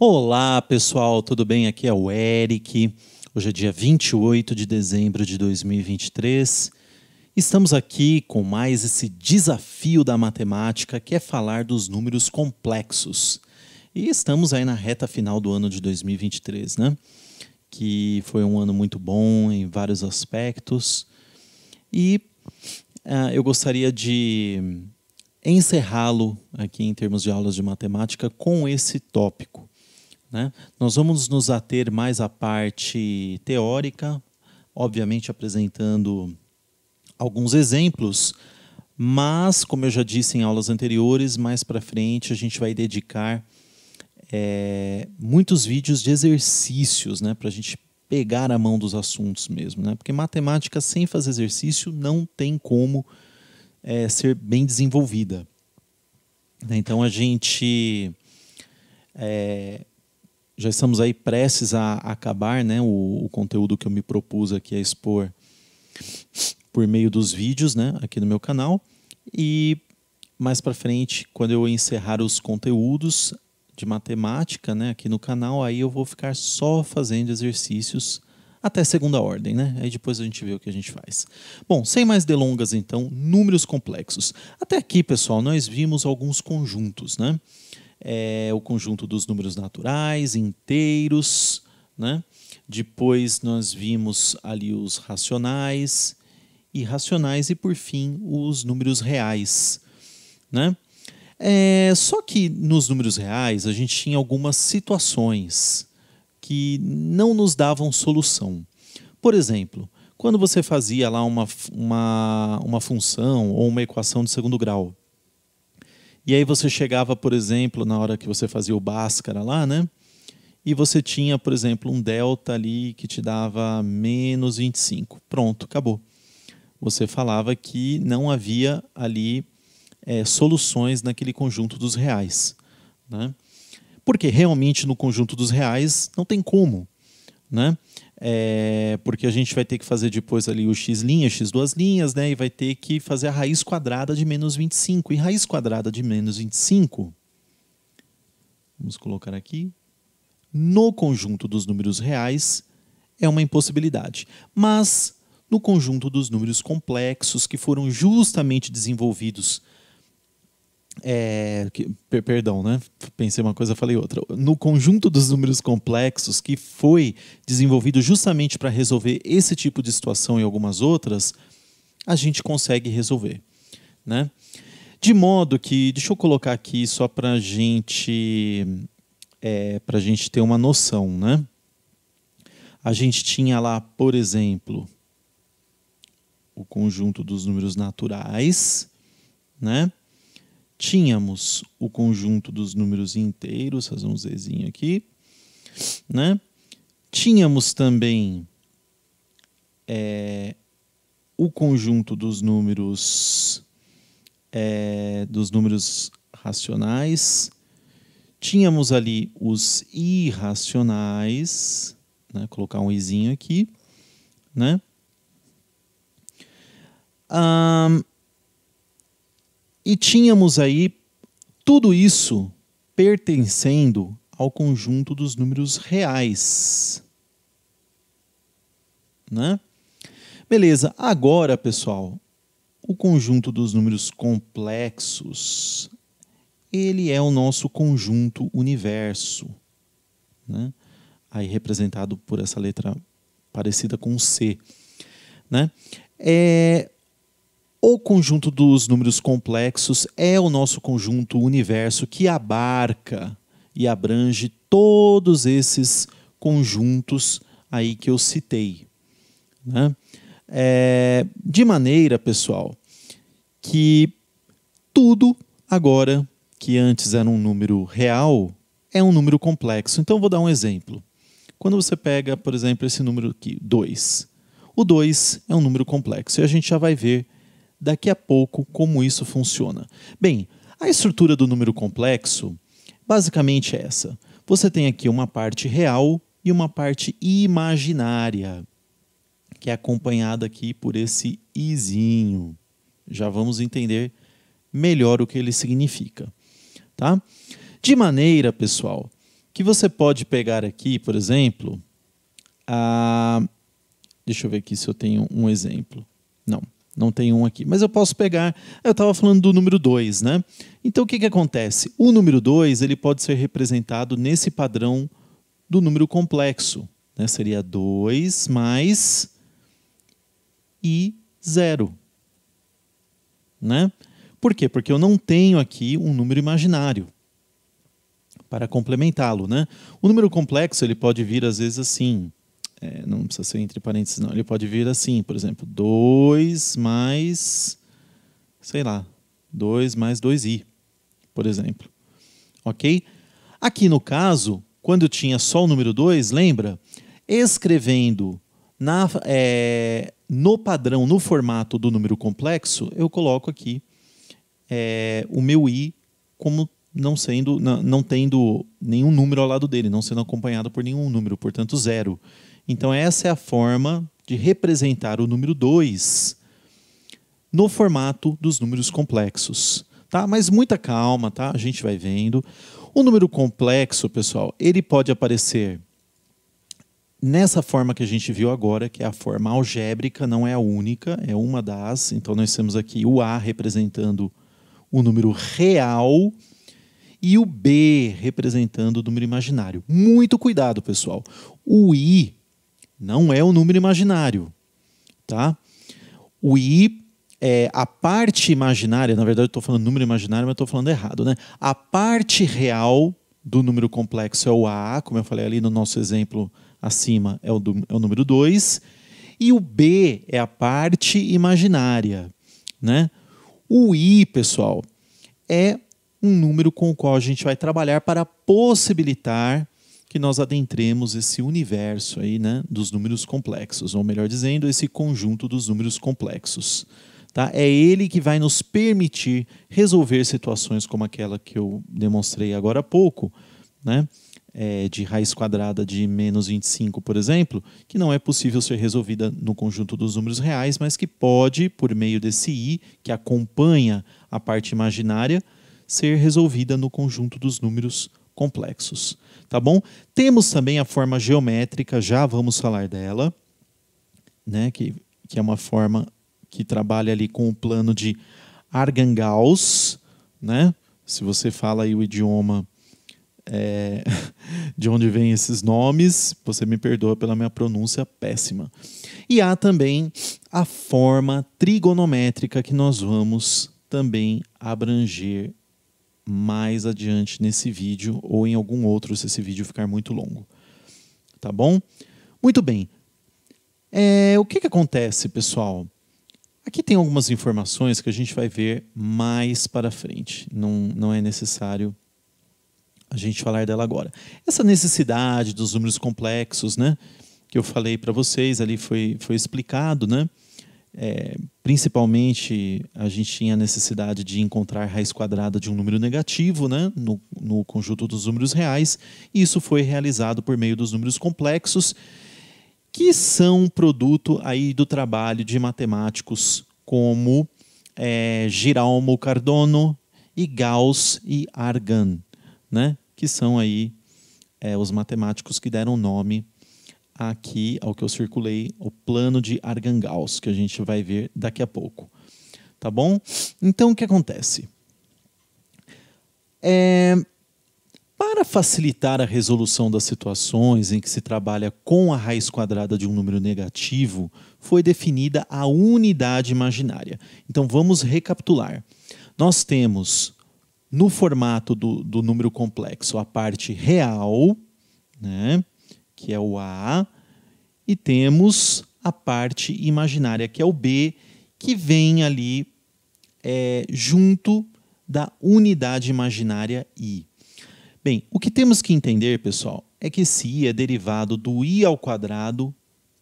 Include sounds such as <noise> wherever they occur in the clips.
Olá pessoal, tudo bem? Aqui é o Eric. Hoje é dia 28 de dezembro de 2023. Estamos aqui com mais esse desafio da matemática que é falar dos números complexos. E estamos aí na reta final do ano de 2023, né? Que foi um ano muito bom em vários aspectos. E uh, eu gostaria de encerrá-lo aqui em termos de aulas de matemática com esse tópico né? Nós vamos nos ater mais à parte teórica, obviamente apresentando alguns exemplos, mas, como eu já disse em aulas anteriores, mais para frente a gente vai dedicar é, muitos vídeos de exercícios né, para a gente pegar a mão dos assuntos mesmo. Né? Porque matemática sem fazer exercício não tem como é, ser bem desenvolvida. Então a gente. É, já estamos aí prestes a acabar né, o, o, conteúdo que eu me propus aqui a expor por meio dos vídeos né, aqui no meu canal. E mais para frente, quando eu encerrar os conteúdos de matemática né, aqui no canal, aí eu vou ficar só fazendo exercícios até segunda ordem, né? Aí depois a gente vê o que a gente faz. Bom, sem mais delongas então, números complexos. Até aqui, pessoal, nós vimos alguns conjuntos, né? é, o conjunto dos números naturais, inteiros, né? Depois nós vimos ali os racionais, irracionais e por fim os números reais, né? É, só que nos números reais a gente tinha algumas situações que não nos davam solução. Por exemplo, quando você fazia lá uma, uma, uma função ou uma equação de segundo grau, e aí você chegava, por exemplo, na hora que você fazia o Bhaskara lá, né? E você tinha, por exemplo, um delta ali que te dava menos 25. Pronto, acabou. Você falava que não havia ali é, soluções naquele conjunto dos reais. Né? Porque realmente no conjunto dos reais não tem como. Né? É, porque a gente vai ter que fazer depois ali o x linha, x duas linhas, né? E vai ter que fazer a raiz quadrada de menos 25. E raiz quadrada de menos 25, vamos colocar aqui, no conjunto dos números reais é uma impossibilidade. Mas no conjunto dos números complexos que foram justamente desenvolvidos é, que, perdão, né? Pensei uma coisa, falei outra. No conjunto dos números complexos que foi desenvolvido justamente para resolver esse tipo de situação e algumas outras, a gente consegue resolver, né? De modo que, deixa eu colocar aqui só para gente, é, para gente ter uma noção, né? A gente tinha lá, por exemplo, o conjunto dos números naturais, né? tínhamos o conjunto dos números inteiros, fazer um zzinho aqui, né? Tínhamos também é, o conjunto dos números é, dos números racionais. Tínhamos ali os irracionais, né? colocar um izinho aqui, né? Um, e tínhamos aí tudo isso pertencendo ao conjunto dos números reais. Né? Beleza, agora, pessoal, o conjunto dos números complexos, ele é o nosso conjunto universo, né? aí representado por essa letra parecida com C. Né? É, o conjunto dos números complexos é o nosso conjunto universo que abarca e abrange todos esses conjuntos aí que eu citei. Né? É, de maneira, pessoal, que tudo agora que antes era um número real é um número complexo. Então, vou dar um exemplo. Quando você pega, por exemplo, esse número aqui, 2. O 2 é um número complexo e a gente já vai ver daqui a pouco como isso funciona. Bem, a estrutura do número complexo basicamente é essa. Você tem aqui uma parte real e uma parte imaginária, que é acompanhada aqui por esse izinho. Já vamos entender melhor o que ele significa, tá? De maneira, pessoal, que você pode pegar aqui, por exemplo, a deixa eu ver aqui se eu tenho um exemplo. Não. Não tem um aqui. Mas eu posso pegar. Eu estava falando do número 2, né? Então o que, que acontece? O número 2 ele pode ser representado nesse padrão do número complexo. Né? Seria 2 mais i 0. Né? Por quê? Porque eu não tenho aqui um número imaginário para complementá-lo. Né? O número complexo ele pode vir às vezes assim. É, não precisa ser entre parênteses, não. Ele pode vir assim, por exemplo, 2 mais, sei lá, 2 mais 2i, por exemplo. Ok? Aqui no caso, quando eu tinha só o número 2, lembra? Escrevendo na, é, no padrão, no formato do número complexo, eu coloco aqui é, o meu i como não sendo, não, não tendo nenhum número ao lado dele, não sendo acompanhado por nenhum número, portanto zero. Então, essa é a forma de representar o número 2 no formato dos números complexos. Tá? Mas muita calma, tá? A gente vai vendo. O número complexo, pessoal, ele pode aparecer nessa forma que a gente viu agora, que é a forma algébrica, não é a única, é uma das. Então nós temos aqui o A representando o número real e o B representando o número imaginário. Muito cuidado, pessoal. O I não é um número imaginário, tá? O i é a parte imaginária, na verdade eu estou falando número imaginário, mas estou falando errado, né? A parte real do número complexo é o a, como eu falei ali no nosso exemplo acima, é o, do, é o número 2, e o b é a parte imaginária, né? O i, pessoal, é um número com o qual a gente vai trabalhar para possibilitar que nós adentremos esse universo aí, né, dos números complexos, ou melhor dizendo, esse conjunto dos números complexos. Tá? É ele que vai nos permitir resolver situações como aquela que eu demonstrei agora há pouco, né? É, de raiz quadrada de menos 25, por exemplo, que não é possível ser resolvida no conjunto dos números reais, mas que pode, por meio desse i, que acompanha a parte imaginária, ser resolvida no conjunto dos números complexos tá bom? Temos também a forma geométrica, já vamos falar dela, né? Que, que é uma forma que trabalha ali com o plano de Argangaus, né? Se você fala aí o idioma é, <laughs> de onde vêm esses nomes, você me perdoa pela minha pronúncia péssima. E há também a forma trigonométrica que nós vamos também abranger mais adiante nesse vídeo ou em algum outro se esse vídeo ficar muito longo. Tá bom? Muito bem. É, o que, que acontece, pessoal? Aqui tem algumas informações que a gente vai ver mais para frente. Não, não é necessário a gente falar dela agora. Essa necessidade dos números complexos, né? Que eu falei para vocês, ali foi, foi explicado, né? É, principalmente, a gente tinha a necessidade de encontrar raiz quadrada de um número negativo né, no, no conjunto dos números reais. E isso foi realizado por meio dos números complexos, que são produto aí do trabalho de matemáticos como é, Giralmo Cardono e Gauss e Argan, né, que são aí é, os matemáticos que deram nome aqui ao que eu circulei, o plano de Argangaus, que a gente vai ver daqui a pouco. Tá bom? Então, o que acontece? É, para facilitar a resolução das situações em que se trabalha com a raiz quadrada de um número negativo, foi definida a unidade imaginária. Então, vamos recapitular. Nós temos, no formato do, do número complexo, a parte real, né? que é o A, e temos a parte imaginária, que é o B, que vem ali é, junto da unidade imaginária I. Bem, o que temos que entender, pessoal, é que esse I é derivado do I ao quadrado,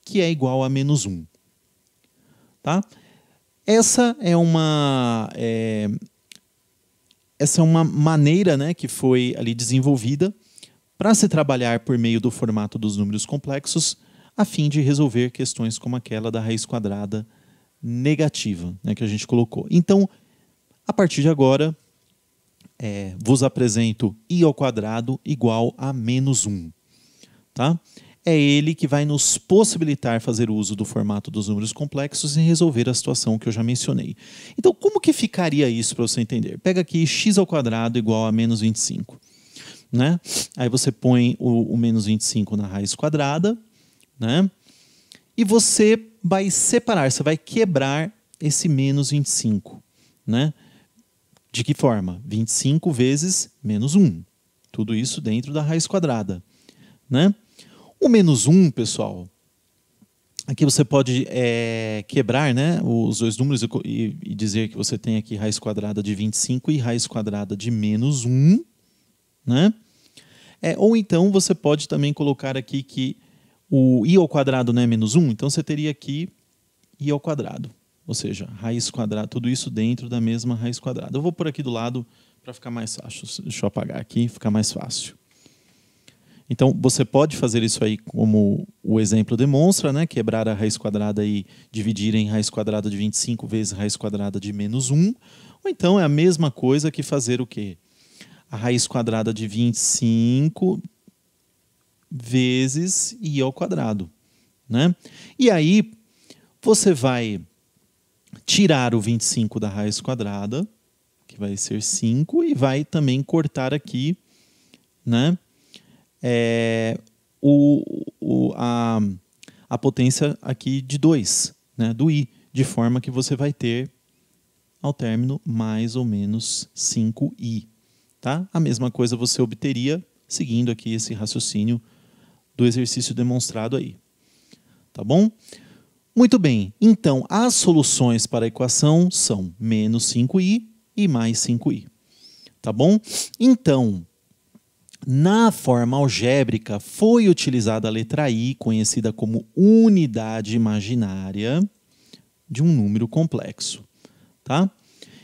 que é igual a menos 1. Tá? Essa é uma... É, essa é uma maneira né, que foi ali desenvolvida para se trabalhar por meio do formato dos números complexos, a fim de resolver questões como aquela da raiz quadrada negativa né, que a gente colocou. Então, a partir de agora, é, vos apresento i ao quadrado igual a menos 1. Tá? É ele que vai nos possibilitar fazer uso do formato dos números complexos e resolver a situação que eu já mencionei. Então, como que ficaria isso para você entender? Pega aqui x ao quadrado igual a menos 25 né? Aí você põe o, o menos 25 na raiz quadrada, né? E você vai separar, você vai quebrar esse menos 25, né? De que forma? 25 vezes menos 1. Tudo isso dentro da raiz quadrada, né? O menos 1, pessoal, aqui você pode é, quebrar né, os dois números e, e dizer que você tem aqui raiz quadrada de 25 e raiz quadrada de menos 1, né? É, ou então você pode também colocar aqui que o i ao quadrado não é menos 1, então você teria aqui i ao quadrado. Ou seja, raiz quadrada, tudo isso dentro da mesma raiz quadrada. Eu vou por aqui do lado para ficar mais fácil. Deixa eu apagar aqui, ficar mais fácil. Então, você pode fazer isso aí como o exemplo demonstra, né? quebrar a raiz quadrada e dividir em raiz quadrada de 25 vezes raiz quadrada de menos 1. Ou então é a mesma coisa que fazer o quê? a raiz quadrada de 25 vezes i ao quadrado. Né? E aí, você vai tirar o 25 da raiz quadrada, que vai ser 5, e vai também cortar aqui né, é, o, o, a, a potência aqui de 2, né, do i, de forma que você vai ter, ao término, mais ou menos 5i. Tá? A mesma coisa você obteria seguindo aqui esse raciocínio do exercício demonstrado aí. Tá bom? Muito bem, então as soluções para a equação são menos 5i e mais 5i. Tá bom? Então, na forma algébrica foi utilizada a letra i, conhecida como unidade imaginária de um número complexo. Tá?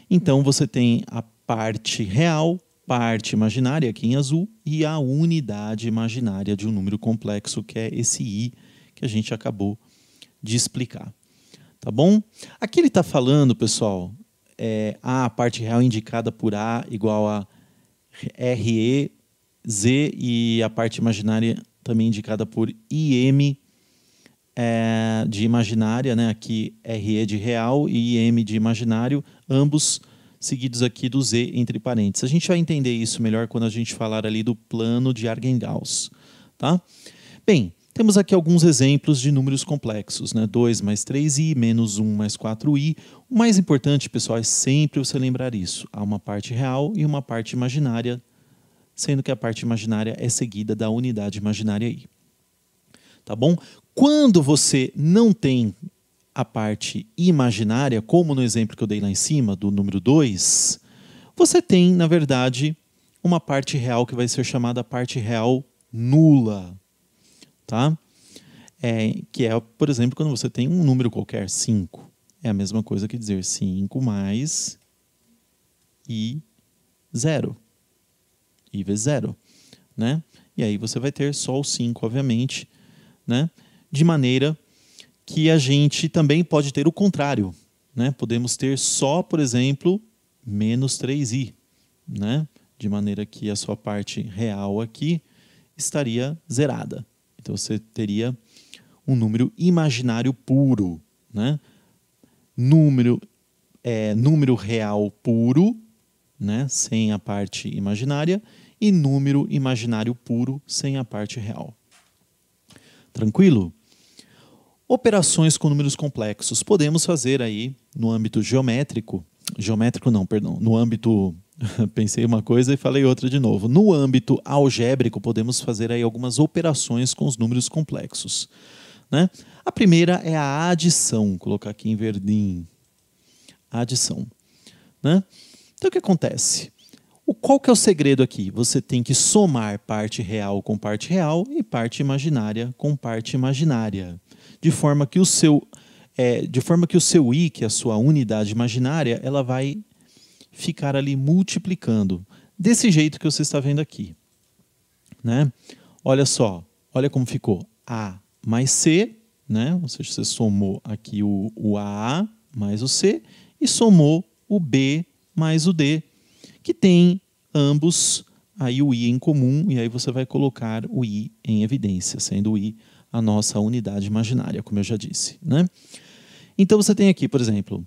Então você tem a parte real parte imaginária, aqui é em azul, e a unidade imaginária de um número complexo, que é esse i que a gente acabou de explicar. Tá bom? Aqui ele está falando, pessoal, é, a, parte real indicada por A igual a RE, Z e a parte imaginária também indicada por IM é, de imaginária, né? aqui RE de real e IM de imaginário, ambos seguidos aqui do Z entre parênteses. A gente vai entender isso melhor quando a gente falar ali do plano de Argengaus. Tá? Bem, temos aqui alguns exemplos de números complexos, né? 2 mais 3i, menos 1 mais 4i. O mais importante, pessoal, é sempre você lembrar isso. Há uma parte real e uma parte imaginária, sendo que a parte imaginária é seguida da unidade imaginária i. Tá bom? Quando você não tem a parte imaginária, como no exemplo que eu dei lá em cima, do número 2, você tem, na verdade, uma parte real que vai ser chamada parte real nula. Tá? É, que é, por exemplo, quando você tem um número qualquer, 5. É a mesma coisa que dizer 5 mais i zero. i vezes zero. Né? E aí você vai ter só o 5, obviamente, né? de maneira que a gente também pode ter o contrário. Né? Podemos ter só, por exemplo, menos 3i. Né? De maneira que a sua parte real aqui estaria zerada. Então você teria um número imaginário puro. Né? Número, é, número real puro, né? sem a parte imaginária, e número imaginário puro sem a parte real. Tranquilo? Operações com números complexos. Podemos fazer aí no âmbito geométrico, geométrico não, perdão, no âmbito <laughs> pensei uma coisa e falei outra de novo. No âmbito algébrico, podemos fazer aí algumas operações com os números complexos. Né? A primeira é a adição, Vou colocar aqui em verdinho. adição. Né? Então, o que acontece? O, qual que é o segredo aqui? Você tem que somar parte real com parte real e parte imaginária com parte imaginária de forma que o seu, é, de forma que o seu i, que é a sua unidade imaginária, ela vai ficar ali multiplicando, desse jeito que você está vendo aqui. Né? Olha só, olha como ficou A mais C, né? ou seja, você somou aqui o, o a mais o C e somou o B mais o D, que tem ambos aí o i em comum, e aí você vai colocar o i em evidência, sendo o i a nossa unidade imaginária, como eu já disse. Né? Então você tem aqui, por exemplo,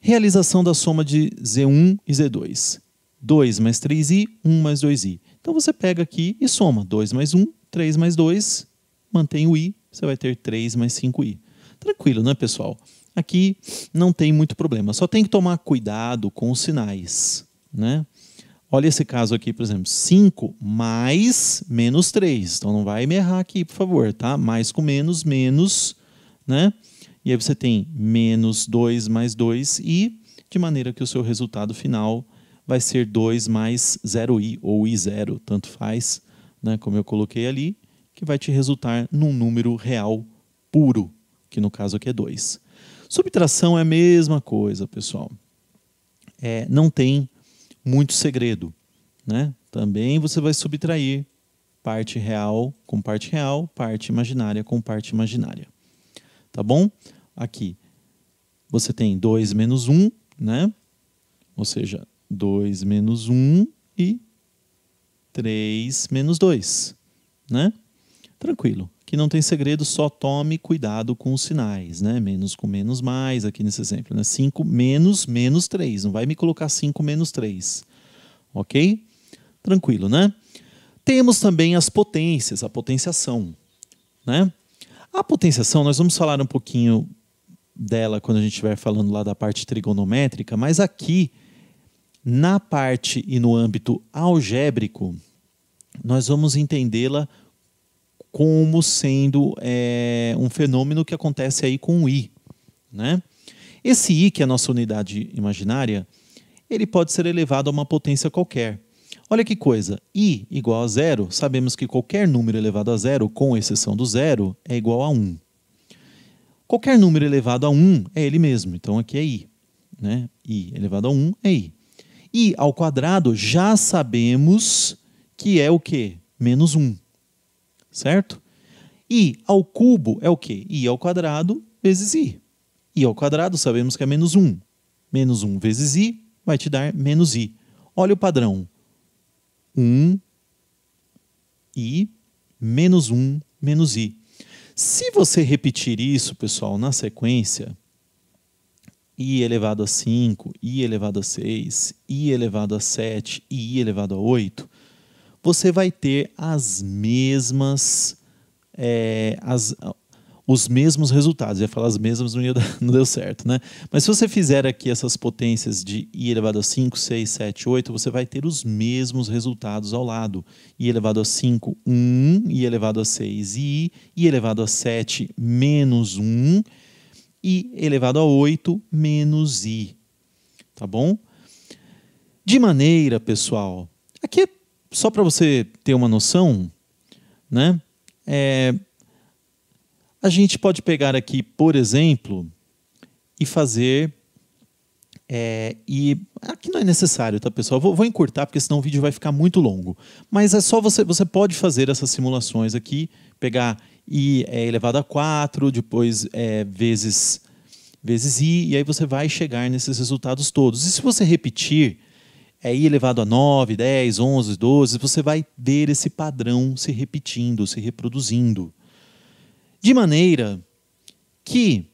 realização da soma de Z1 e Z2. 2 mais 3i, 1 mais 2i. Então você pega aqui e soma 2 mais 1, 3 mais 2, mantém o i, você vai ter 3 mais 5i. Tranquilo, né, pessoal? Aqui não tem muito problema. Só tem que tomar cuidado com os sinais, né? Olha esse caso aqui, por exemplo, 5 mais menos 3. Então não vai me errar aqui, por favor, tá? Mais com menos, menos, né? E aí você tem menos 2 mais 2 e de maneira que o seu resultado final vai ser 2 mais 0i ou i0, tanto faz, né? Como eu coloquei ali, que vai te resultar num número real puro, que no caso aqui é 2. Subtração é a mesma coisa, pessoal. É, não tem muito segredo. Né? Também você vai subtrair parte real com parte real, parte imaginária com parte imaginária. Tá bom? Aqui você tem 2 menos 1, né? Ou seja, 2 menos 1 e 3 menos 2, né? Tranquilo que não tem segredo, só tome cuidado com os sinais, né? Menos com menos mais, aqui nesse exemplo, né? 5 menos menos 3, não vai me colocar 5 menos 3, ok? Tranquilo, né? Temos também as potências, a potenciação, né? A potenciação, nós vamos falar um pouquinho dela quando a gente estiver falando lá da parte trigonométrica, mas aqui, na parte e no âmbito algébrico, nós vamos entendê-la como como sendo é, um fenômeno que acontece aí com o I. Né? Esse I, que é a nossa unidade imaginária, ele pode ser elevado a uma potência qualquer. Olha que coisa, i igual a zero, sabemos que qualquer número elevado a zero, com exceção do zero, é igual a 1. Um. Qualquer número elevado a 1 um é ele mesmo, então aqui é i. Né? i elevado a 1 um é i. i ao quadrado já sabemos que é o quê? Menos 1 certo? i ao cubo é o quê? i ao quadrado vezes i. i ao quadrado sabemos que é menos 1. Menos 1 vezes i vai te dar menos i. Olha o padrão. 1, i, menos 1, menos i. Se você repetir isso, pessoal, na sequência, i elevado a 5, i elevado a 6, i elevado a 7 e i elevado a 8, você vai ter as mesmas. É, as, os mesmos resultados. Eu ia falar as mesmas, não, <laughs> deu certo, né? Mas se você fizer aqui essas potências de i elevado a 5, 6, 7, 8, você vai ter os mesmos resultados ao lado. i elevado a 5, 1, i elevado a 6, i, i elevado a 7, menos 1, i elevado a 8, menos i. Tá bom? De maneira, pessoal, aqui é só para você ter uma noção, né? É, a gente pode pegar aqui, por exemplo, e fazer. É, e aqui não é necessário, tá pessoal? Vou, vou, encurtar porque senão o vídeo vai ficar muito longo. Mas é só você, você pode fazer essas simulações aqui, pegar i é, elevado a 4, depois é, vezes vezes i, e aí você vai chegar nesses resultados todos. E se você repetir, é i elevado a 9, 10, 11, 12, você vai ver esse padrão se repetindo, se reproduzindo. De maneira que,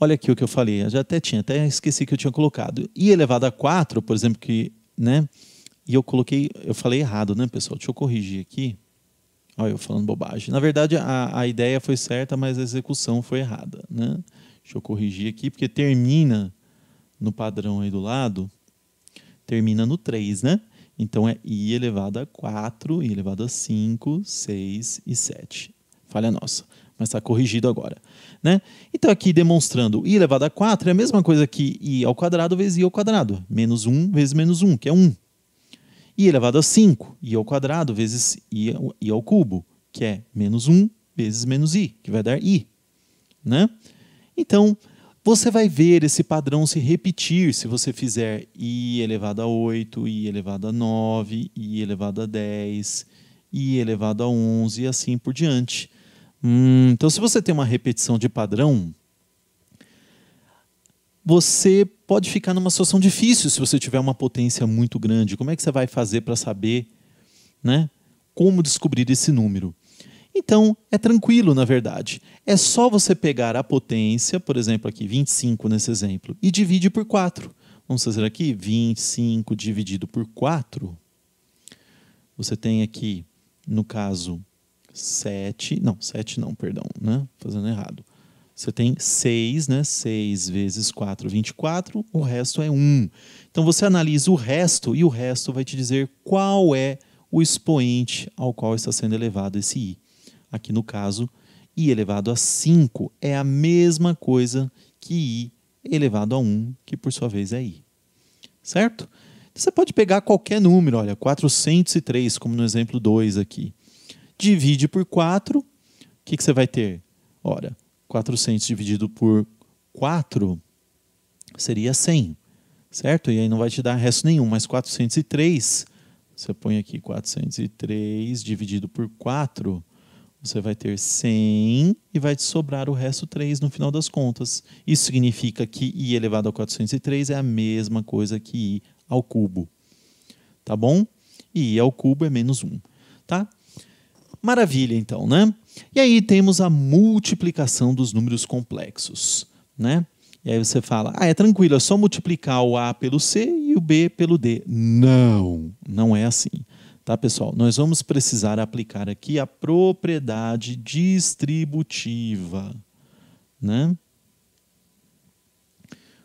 olha aqui o que eu falei, eu já até tinha, até esqueci que eu tinha colocado. i elevado a 4, por exemplo, que, né? E eu coloquei, eu falei errado, né, pessoal? Deixa eu corrigir aqui. Olha, eu falando bobagem. Na verdade, a, a ideia foi certa, mas a execução foi errada, né? Deixa eu corrigir aqui, porque termina no padrão aí do lado termina no 3, né? Então é i elevado a 4, i elevado a 5, 6 e 7. Falha nossa, mas está corrigido agora. Né? Então aqui demonstrando i elevado a 4 é a mesma coisa que i ao quadrado vezes i ao quadrado, menos 1 vezes menos 1, que é 1. i elevado a 5, i ao quadrado vezes i ao, i ao cubo, que é menos 1 vezes menos i, que vai dar i. Né? Então, você vai ver esse padrão se repetir se você fizer i elevado a 8, i elevado a 9, i elevado a 10, i elevado a 11 e assim por diante. Hum, então, se você tem uma repetição de padrão, você pode ficar numa situação difícil se você tiver uma potência muito grande. Como é que você vai fazer para saber né, como descobrir esse número? Então, é tranquilo, na verdade. É só você pegar a potência, por exemplo, aqui 25 nesse exemplo, e divide por 4. Vamos fazer aqui 25 dividido por 4. Você tem aqui, no caso, 7. Não, 7 não, perdão, né? Fazendo errado. Você tem 6, né? 6 vezes 4, 24. O resto é 1. Então você analisa o resto e o resto vai te dizer qual é o expoente ao qual está sendo elevado esse i aqui no caso, i elevado a 5 é a mesma coisa que i elevado a 1, que por sua vez é i. Certo? Então, você pode pegar qualquer número, olha, 403, como no exemplo 2 aqui. Divide por 4, o que, que você vai ter? Ora, 400 dividido por 4 seria 100, certo? E aí não vai te dar resto nenhum, mas 403, você põe aqui 403 dividido por 4, você vai ter 100 e vai te sobrar o resto 3 no final das contas. Isso significa que i elevado a 403 é a mesma coisa que i ao cubo. Tá bom? E i ao cubo é menos 1. Tá? Maravilha, então, né? E aí temos a multiplicação dos números complexos, né? E aí você fala, ah, é tranquilo, é só multiplicar o A pelo C e o B pelo D. Não, não é assim. Tá, pessoal? Nós vamos precisar aplicar aqui a propriedade distributiva, né?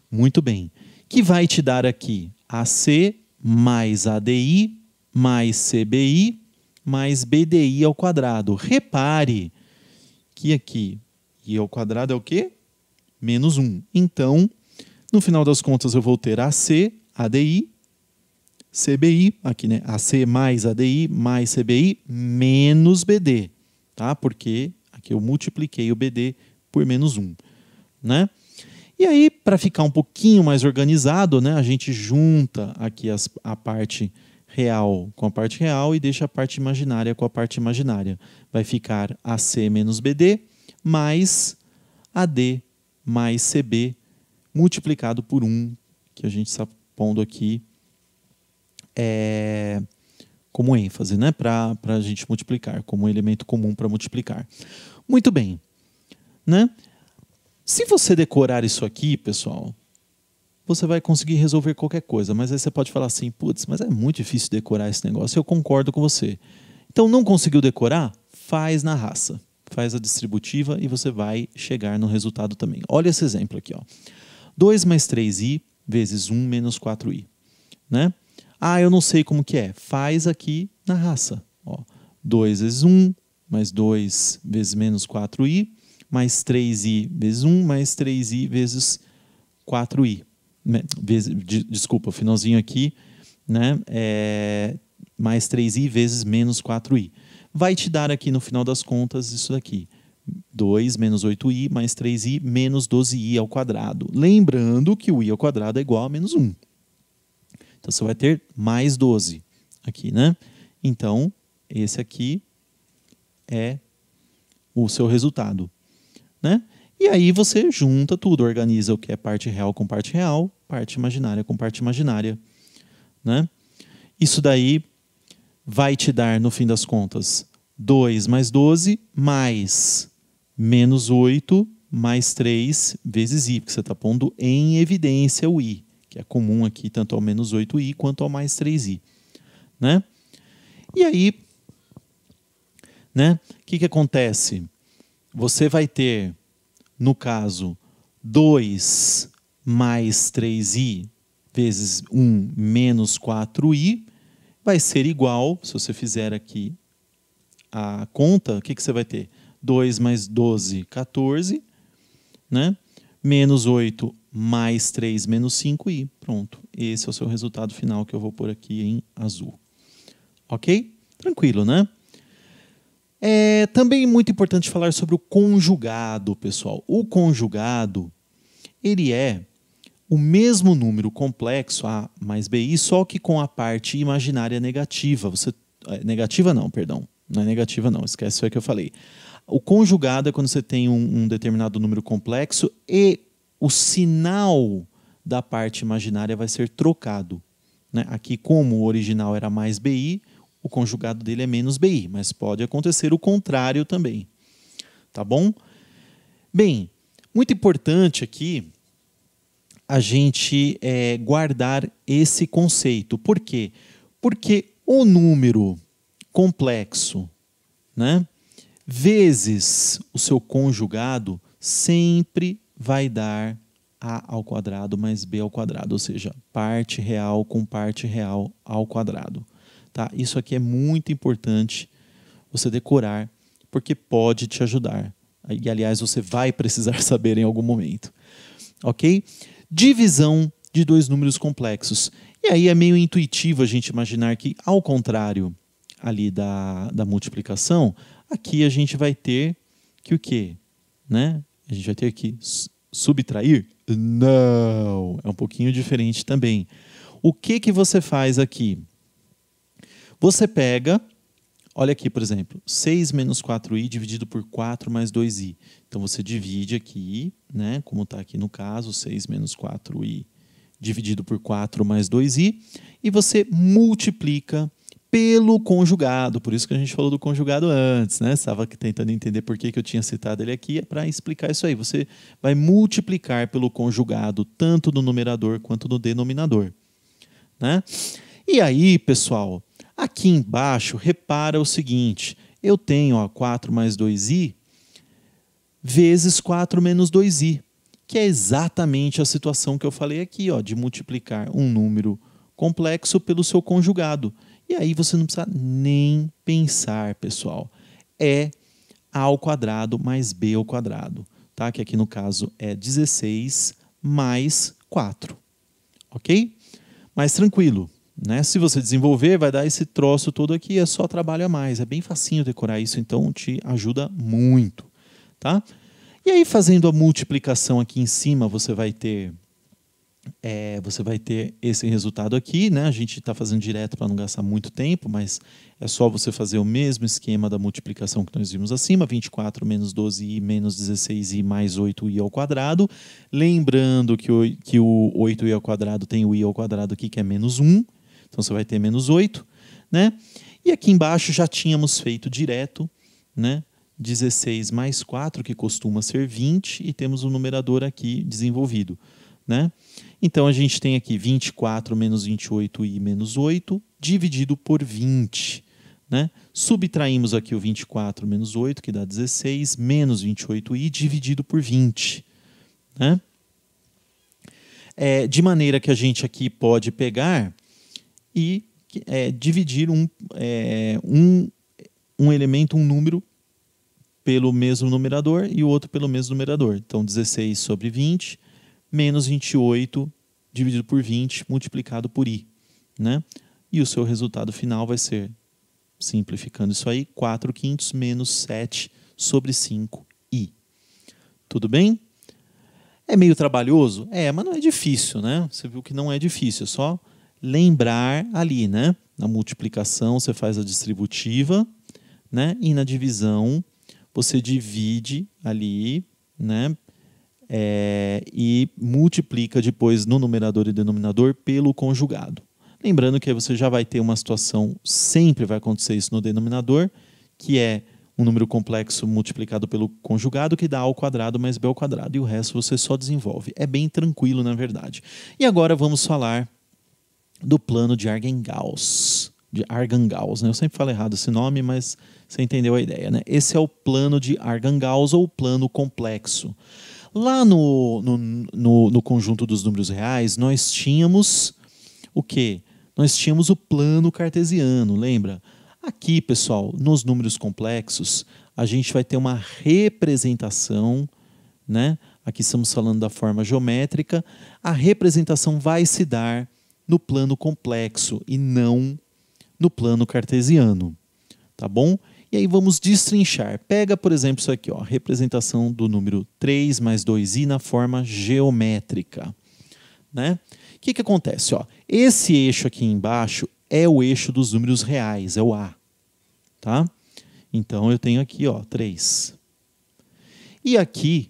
Muito bem. Que vai te dar aqui AC mais ADI mais CBI mais BDI ao quadrado. Repare que aqui I ao quadrado é o quê? Menos 1. Então, no final das contas, eu vou ter AC, ADI CBI, aqui, né? AC mais ADI mais CBI menos BD, tá? Porque aqui eu multipliquei o BD por menos 1, né? E aí, para ficar um pouquinho mais organizado, né? A gente junta aqui as, a parte real com a parte real e deixa a parte imaginária com a parte imaginária. Vai ficar AC menos BD mais AD mais CB multiplicado por 1, que a gente está pondo aqui é, como ênfase, né? Para a gente multiplicar, como elemento comum para multiplicar. Muito bem. Né? Se você decorar isso aqui, pessoal, você vai conseguir resolver qualquer coisa. Mas aí você pode falar assim, putz, mas é muito difícil decorar esse negócio. Eu concordo com você. Então, não conseguiu decorar? Faz na raça. Faz a distributiva e você vai chegar no resultado também. Olha esse exemplo aqui. Ó. 2 mais 3i vezes 1 menos 4i. Né? Ah, eu não sei como que é. Faz aqui na raça. 2 vezes 1, um, mais 2 vezes menos 4i, mais 3i vezes 1, um, mais 3i vezes 4i. Vezes, desculpa, o finalzinho aqui, né? É, mais 3i vezes menos 4i. Vai te dar aqui no final das contas isso daqui. 2 menos 8i mais 3i menos 12i ao quadrado. Lembrando que o i ao quadrado é igual a menos 1. Então você vai ter mais 12 aqui, né? Então, esse aqui é o seu resultado, né? E aí você junta tudo, organiza o que é parte real com parte real, parte imaginária com parte imaginária, né? Isso daí vai te dar, no fim das contas, 2 mais 12 mais menos 8 mais 3 vezes i, porque você está pondo em evidência o i que é comum aqui tanto ao menos 8i quanto ao mais 3i. Né? E aí, o né, que, que acontece? Você vai ter, no caso, 2 mais 3i vezes 1 menos 4i vai ser igual, se você fizer aqui a conta, o que, que você vai ter? 2 mais 12, 14, né? menos 8 mais 3 menos 5 e pronto. Esse é o seu resultado final que eu vou pôr aqui em azul. Ok? Tranquilo, né? É também muito importante falar sobre o conjugado, pessoal. O conjugado, ele é o mesmo número complexo, A mais BI, só que com a parte imaginária negativa. Você, é, negativa não, perdão. Não é negativa não, esquece o que eu falei. O conjugado é quando você tem um, um determinado número complexo e o sinal da parte imaginária vai ser trocado. Né? Aqui, como o original era mais BI, o conjugado dele é menos BI, mas pode acontecer o contrário também. Tá bom? Bem, muito importante aqui a gente é, guardar esse conceito. Por quê? Porque o número complexo, né? vezes o seu conjugado, sempre vai dar a ao quadrado mais b ao quadrado, ou seja, parte real com parte real ao quadrado. Tá? Isso aqui é muito importante você decorar, porque pode te ajudar. E, aliás, você vai precisar <laughs> saber em algum momento. Ok? Divisão de dois números complexos. E aí é meio intuitivo a gente imaginar que, ao contrário ali da, da multiplicação, Aqui a gente vai ter que o quê? Né? A gente vai ter que subtrair? Não! É um pouquinho diferente também. O que, que você faz aqui? Você pega, olha aqui, por exemplo, 6 menos 4i dividido por 4 mais 2i. Então você divide aqui, né, como está aqui no caso, 6 menos 4i dividido por 4 mais 2i, e você multiplica pelo conjugado. Por isso que a gente falou do conjugado antes, né? Estava tentando entender por que, que eu tinha citado ele aqui, é para explicar isso aí. Você vai multiplicar pelo conjugado, tanto no numerador quanto no denominador. Né? E aí, pessoal, aqui embaixo, repara o seguinte: eu tenho ó, 4 mais 2i vezes 4 menos 2i, que é exatamente a situação que eu falei aqui, ó, de multiplicar um número complexo pelo seu conjugado. E aí você não precisa nem pensar, pessoal. É a ao quadrado mais b ao quadrado, tá? Que aqui no caso é 16 mais 4. OK? Mais tranquilo, né? Se você desenvolver, vai dar esse troço todo aqui, é só trabalho a mais. É bem facinho decorar isso, então te ajuda muito, tá? E aí fazendo a multiplicação aqui em cima, você vai ter é, você vai ter esse resultado aqui, né? A gente está fazendo direto para não gastar muito tempo, mas é só você fazer o mesmo esquema da multiplicação que nós vimos acima, 24 menos 12i menos 16i mais 8i ao quadrado. Lembrando que o, que o 8i ao quadrado tem o i ao quadrado aqui que é menos 1, então você vai ter menos 8, né? E aqui embaixo já tínhamos feito direto, né? 16 mais 4, que costuma ser 20, e temos o numerador aqui desenvolvido. Né? Então a gente tem aqui 24 menos 28 e menos 8 dividido por 20. Né? Subtraímos aqui o 24 menos 8, que dá 16, menos 28i dividido por 20. Né? É, de maneira que a gente aqui pode pegar e é, dividir um, é, um, um elemento, um número, pelo mesmo numerador e o outro pelo mesmo numerador. Então, 16 sobre 20 menos 28 dividido por 20 multiplicado por i. Né? E o seu resultado final vai ser, simplificando isso aí, 4 quintos menos 7 sobre 5i. Tudo bem? É meio trabalhoso? É, mas não é difícil, né? Você viu que não é difícil, é só lembrar ali, né? Na multiplicação você faz a distributiva, né? E na divisão você divide ali, né? é, e multiplica depois no numerador e denominador pelo conjugado. Lembrando que você já vai ter uma situação, sempre vai acontecer isso no denominador, que é um número complexo multiplicado pelo conjugado que dá a ao quadrado mais b ao quadrado e o resto você só desenvolve. É bem tranquilo, na verdade. E agora vamos falar do plano de Argengauss, de Argangauss, né? Eu sempre falo errado esse nome, mas você entendeu a ideia, né? Esse é o plano de Argand-Gauss ou plano complexo. Lá no, no, no, no conjunto dos números reais, nós tínhamos o quê? Nós tínhamos o plano cartesiano, lembra? Aqui, pessoal, nos números complexos, a gente vai ter uma representação, né? Aqui estamos falando da forma geométrica. A representação vai se dar no plano complexo e não no plano cartesiano, tá bom? E aí vamos destrinchar. Pega, por exemplo, isso aqui, ó, representação do número 3 mais 2i na forma geométrica. Né? O que, que acontece? Ó? Esse eixo aqui embaixo é o eixo dos números reais, é o A. Tá? Então eu tenho aqui ó, 3. E aqui,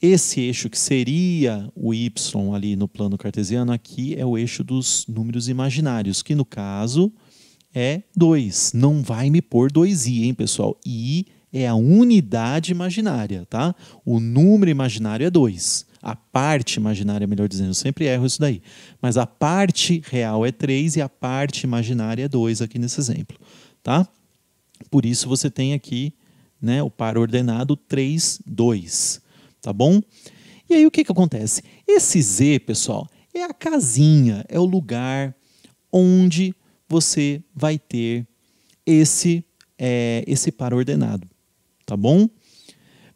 esse eixo que seria o Y ali no plano cartesiano, aqui é o eixo dos números imaginários, que no caso é 2. Não vai me pôr 2i, hein, pessoal? i é a unidade imaginária, tá? O número imaginário é 2. A parte imaginária, melhor dizendo, eu sempre erro isso daí. Mas a parte real é 3 e a parte imaginária é 2 aqui nesse exemplo, tá? Por isso você tem aqui né, o par ordenado 3, 2, tá bom? E aí o que, que acontece? Esse Z, pessoal, é a casinha, é o lugar onde você vai ter esse, é, esse par ordenado. Tá bom?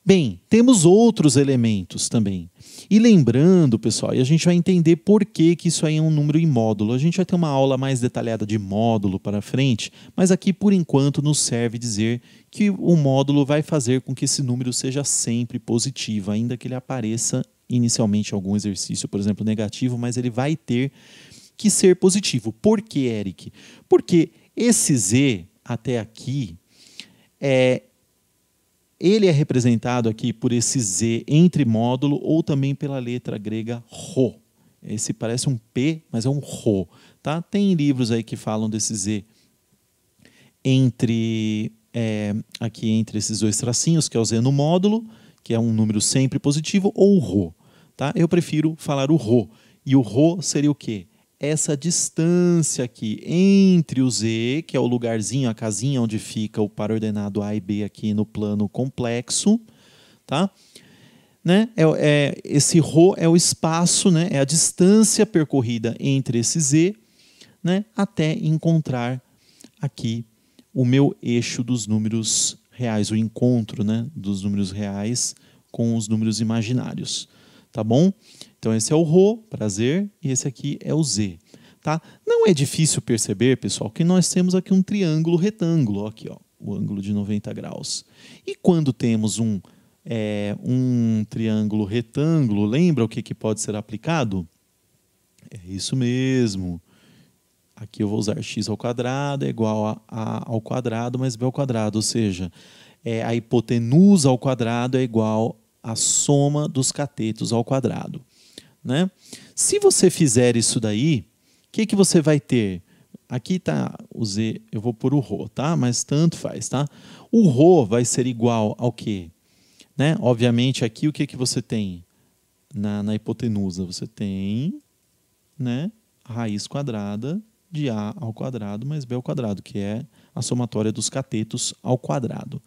Bem, temos outros elementos também. E lembrando, pessoal, e a gente vai entender por que, que isso aí é um número em módulo. A gente vai ter uma aula mais detalhada de módulo para frente, mas aqui por enquanto nos serve dizer que o módulo vai fazer com que esse número seja sempre positivo, ainda que ele apareça inicialmente algum exercício, por exemplo, negativo, mas ele vai ter que ser positivo. Por que, Eric? Porque esse Z até aqui é ele é representado aqui por esse Z entre módulo ou também pela letra grega Rho. Esse parece um P, mas é um Rho. Tá? Tem livros aí que falam desse Z entre é, aqui entre esses dois tracinhos, que é o Z no módulo, que é um número sempre positivo, ou o Rho. Tá? Eu prefiro falar o Rho. E o Rho seria o quê? essa distância aqui entre o Z, que é o lugarzinho, a casinha onde fica o ordenado A e B aqui no plano complexo, tá? Né? É, é, esse ρ é o espaço, né? é a distância percorrida entre esse Z né? até encontrar aqui o meu eixo dos números reais, o encontro né? dos números reais com os números imaginários. Tá bom? Então esse é o Rho, prazer, e esse aqui é o Z. Tá? Não é difícil perceber, pessoal, que nós temos aqui um triângulo retângulo, aqui, ó, o ângulo de 90 graus. E quando temos um, é, um triângulo retângulo, lembra o que, que pode ser aplicado? É isso mesmo. Aqui eu vou usar x ao quadrado é igual a, a ao quadrado mais b ao quadrado, ou seja, é, a hipotenusa ao quadrado é igual à soma dos catetos ao quadrado. Né? Se você fizer isso daí, o que, que você vai ter? Aqui está o Z, eu vou pôr o Rho, tá? mas tanto faz. Tá? O Rho vai ser igual ao quê? Né? Obviamente, aqui o que, que você tem na, na hipotenusa? Você tem né, raiz quadrada de A ao quadrado mais B ao quadrado, que é a somatória dos catetos ao quadrado.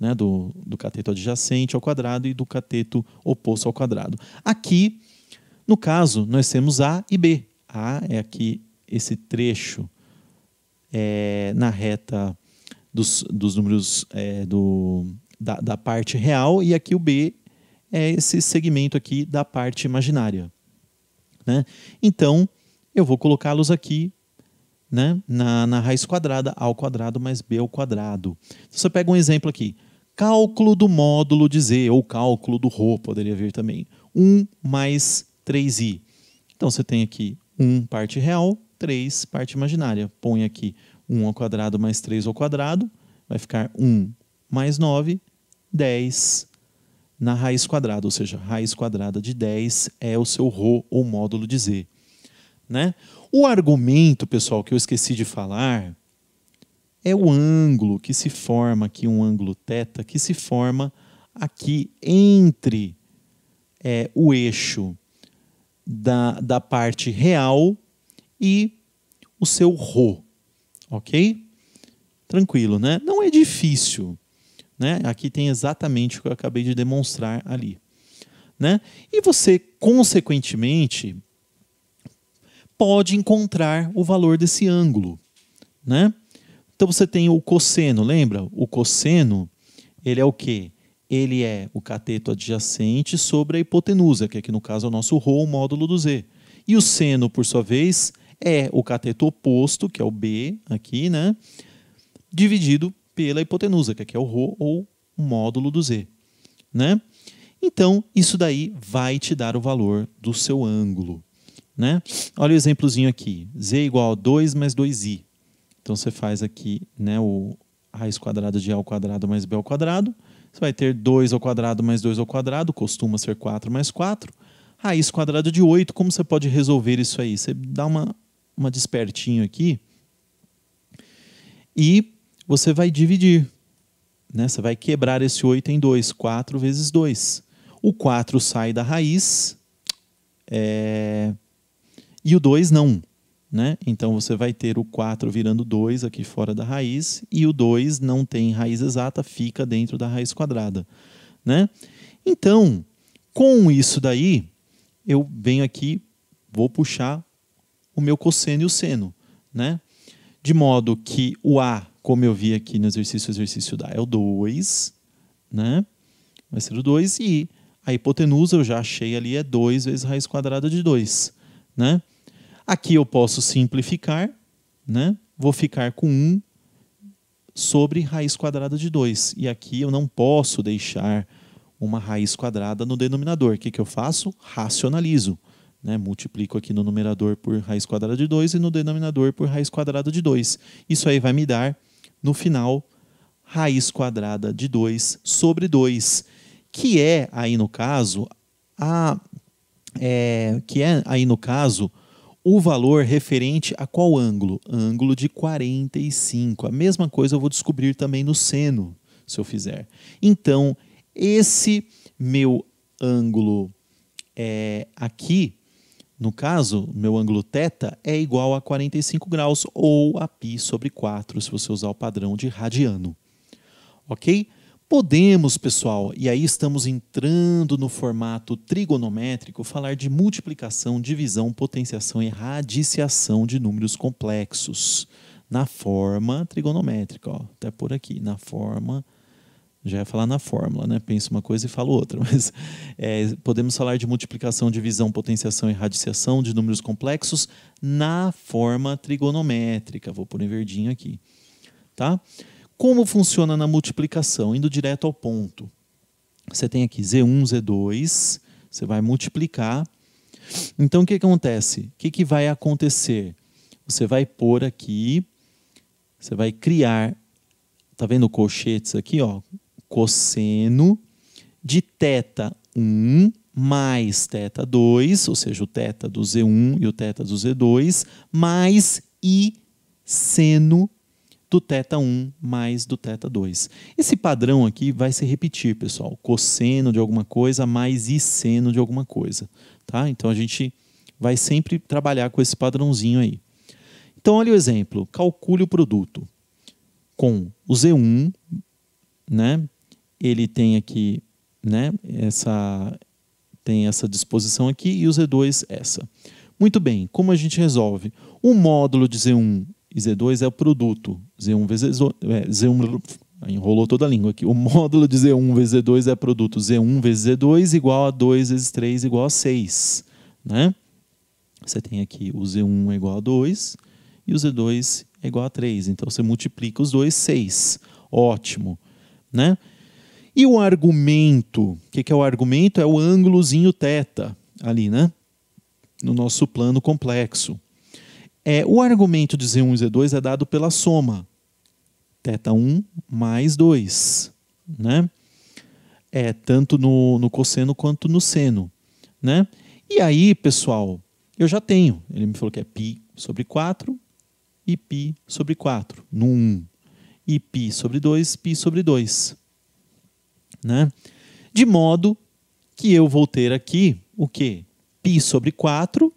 Né, do, do cateto adjacente ao quadrado e do cateto oposto ao quadrado. Aqui no caso, nós temos A e B. A é aqui esse trecho é, na reta dos, dos números é, do, da, da parte real, e aqui o B é esse segmento aqui da parte imaginária. Né? Então, eu vou colocá-los aqui né? na, na raiz quadrada, A ao quadrado mais B ao quadrado. Então, você pega um exemplo aqui. Cálculo do módulo de Z, ou cálculo do Rho, poderia vir também. 1 mais 3i. Então você tem aqui 1 parte real, 3 parte imaginária. Põe aqui 1 ao quadrado mais 3 ao quadrado, vai ficar 1 mais 9, 10 na raiz quadrada, ou seja, raiz quadrada de 10 é o seu ρ ou módulo de z. Né? O argumento, pessoal, que eu esqueci de falar, é o ângulo que se forma aqui, um ângulo θ, que se forma aqui entre é, o eixo da, da parte real e o seu ro, Ok? Tranquilo, né? Não é difícil. Né? Aqui tem exatamente o que eu acabei de demonstrar ali. Né? E você, consequentemente, pode encontrar o valor desse ângulo. Né? Então você tem o cosseno, lembra? O cosseno ele é o que? ele é o cateto adjacente sobre a hipotenusa, que aqui no caso é o nosso ρ, módulo do Z. E o seno, por sua vez, é o cateto oposto, que é o B aqui, né? dividido pela hipotenusa, que aqui é o ρ ou o módulo do Z. Né? Então, isso daí vai te dar o valor do seu ângulo. Né? Olha o exemplozinho aqui. Z igual a 2 mais 2i. Então, você faz aqui né, o raiz quadrada de a ao quadrado mais b ao quadrado você vai ter 2 ao quadrado mais 2 ao quadrado, costuma ser 4 mais 4. Raiz quadrada de 8, como você pode resolver isso aí? Você dá uma, uma despertinho aqui e você vai dividir. Né? Você vai quebrar esse 8 em 2, 4 vezes 2. O 4 sai da raiz é... e o 2 não. Né? Então você vai ter o 4 virando 2 aqui fora da raiz e o 2 não tem raiz exata, fica dentro da raiz quadrada, né? Então, com isso daí, eu venho aqui, vou puxar o meu cosseno e o seno, né? De modo que o A, como eu vi aqui no exercício, o exercício da é o 2, né? Vai ser o 2 e a hipotenusa eu já achei ali é 2 vezes a raiz quadrada de 2, né? Aqui eu posso simplificar, né? vou ficar com 1 sobre raiz quadrada de 2. E aqui eu não posso deixar uma raiz quadrada no denominador. O que, que eu faço? Racionalizo. Né? Multiplico aqui no numerador por raiz quadrada de 2 e no denominador por raiz quadrada de 2. Isso aí vai me dar, no final, raiz quadrada de 2 sobre 2, que é aí no caso a é, que é aí no caso o valor referente a qual ângulo? Ângulo de 45. A mesma coisa eu vou descobrir também no seno, se eu fizer. Então, esse meu ângulo é, aqui, no caso, meu ângulo θ é igual a 45 graus ou a π sobre 4, se você usar o padrão de radiano. Ok? Podemos, pessoal, e aí estamos entrando no formato trigonométrico, falar de multiplicação, divisão, potenciação e radiciação de números complexos na forma trigonométrica, ó, até por aqui, na forma já ia falar na fórmula, né? Penso uma coisa e falo outra, <laughs> mas é, podemos falar de multiplicação, divisão, potenciação e radiciação de números complexos na forma trigonométrica. Vou pôr em verdinho aqui, tá? Como funciona na multiplicação? Indo direto ao ponto. Você tem aqui Z1, Z2, você vai multiplicar. Então, o que acontece? O que, vai acontecer? Você vai pôr aqui, você vai criar, está vendo colchetes aqui, ó? Cosseno de teta 1 mais teta 2, ou seja, o teta do Z1 e o teta do Z2, mais i seno do θ 1 mais do θ 2. Esse padrão aqui vai se repetir, pessoal. Cosseno de alguma coisa mais seno de alguma coisa. Tá? Então a gente vai sempre trabalhar com esse padrãozinho aí. Então olha o exemplo. Calcule o produto com o Z1, né? Ele tem aqui, né? Essa tem essa disposição aqui e o Z2 essa. Muito bem, como a gente resolve? O módulo de Z1 e Z2 é o produto Z1 vezes 2 Z1, enrolou toda a língua aqui. O módulo de Z1 vezes z 2 é produto Z1 vezes z 2 igual a 2 vezes 3 igual a 6. Né? Você tem aqui o Z1 é igual a 2 e o Z2 é igual a 3. Então você multiplica os dois, 6. Ótimo. Né? E o argumento? O que, que é o argumento? É o ângulozinho θ ali, né? No nosso plano complexo. É, o argumento de Z1 e Z2 é dado pela soma. Teta 1 mais 2. Né? É, tanto no, no cosseno quanto no seno. Né? E aí, pessoal, eu já tenho. Ele me falou que é π sobre 4 e π sobre 4 no 1. E π sobre 2, π sobre 2. Né? De modo que eu vou ter aqui o quê? π sobre 4,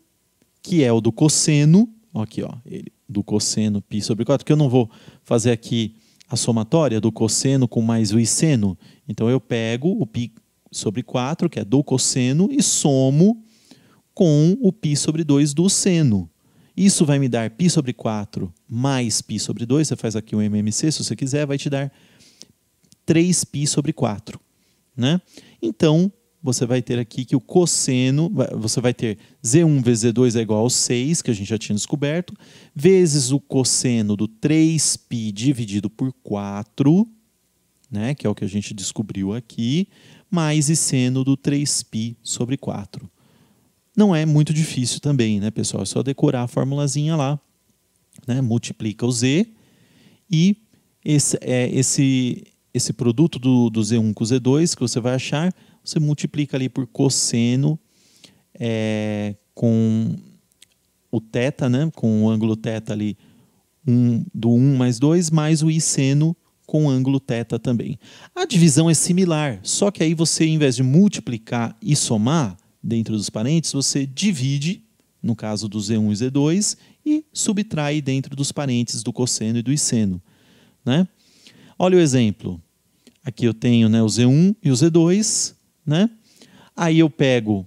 que é o do cosseno, aqui, ó, ele, do cosseno π sobre 4, que eu não vou fazer aqui a somatória do cosseno com mais o iseno. Então eu pego o π sobre 4, que é do cosseno, e somo com o π sobre 2 do seno. Isso vai me dar π sobre 4 mais π sobre 2, você faz aqui um MMC se você quiser, vai te dar 3π sobre 4. Né? Então, você vai ter aqui que o cosseno, você vai ter Z1 vezes Z2 é igual a 6, que a gente já tinha descoberto, vezes o cosseno do 3π dividido por 4, né, que é o que a gente descobriu aqui, mais e seno do 3π sobre 4. Não é muito difícil também, né, pessoal? É só decorar a formulazinha lá. Né? Multiplica o z e esse, é, esse, esse produto do, do z1 com z2 que você vai achar você multiplica ali por cosseno é, com o θ, né, com o ângulo θ ali um, do 1 mais 2, mais o seno com ângulo θ também. A divisão é similar, só que aí você, em vez de multiplicar e somar dentro dos parênteses, você divide, no caso do Z1 e Z2, e subtrai dentro dos parênteses do cosseno e do iseno. Né? Olha o exemplo. Aqui eu tenho né, o Z1 e o Z2. Né? Aí eu pego,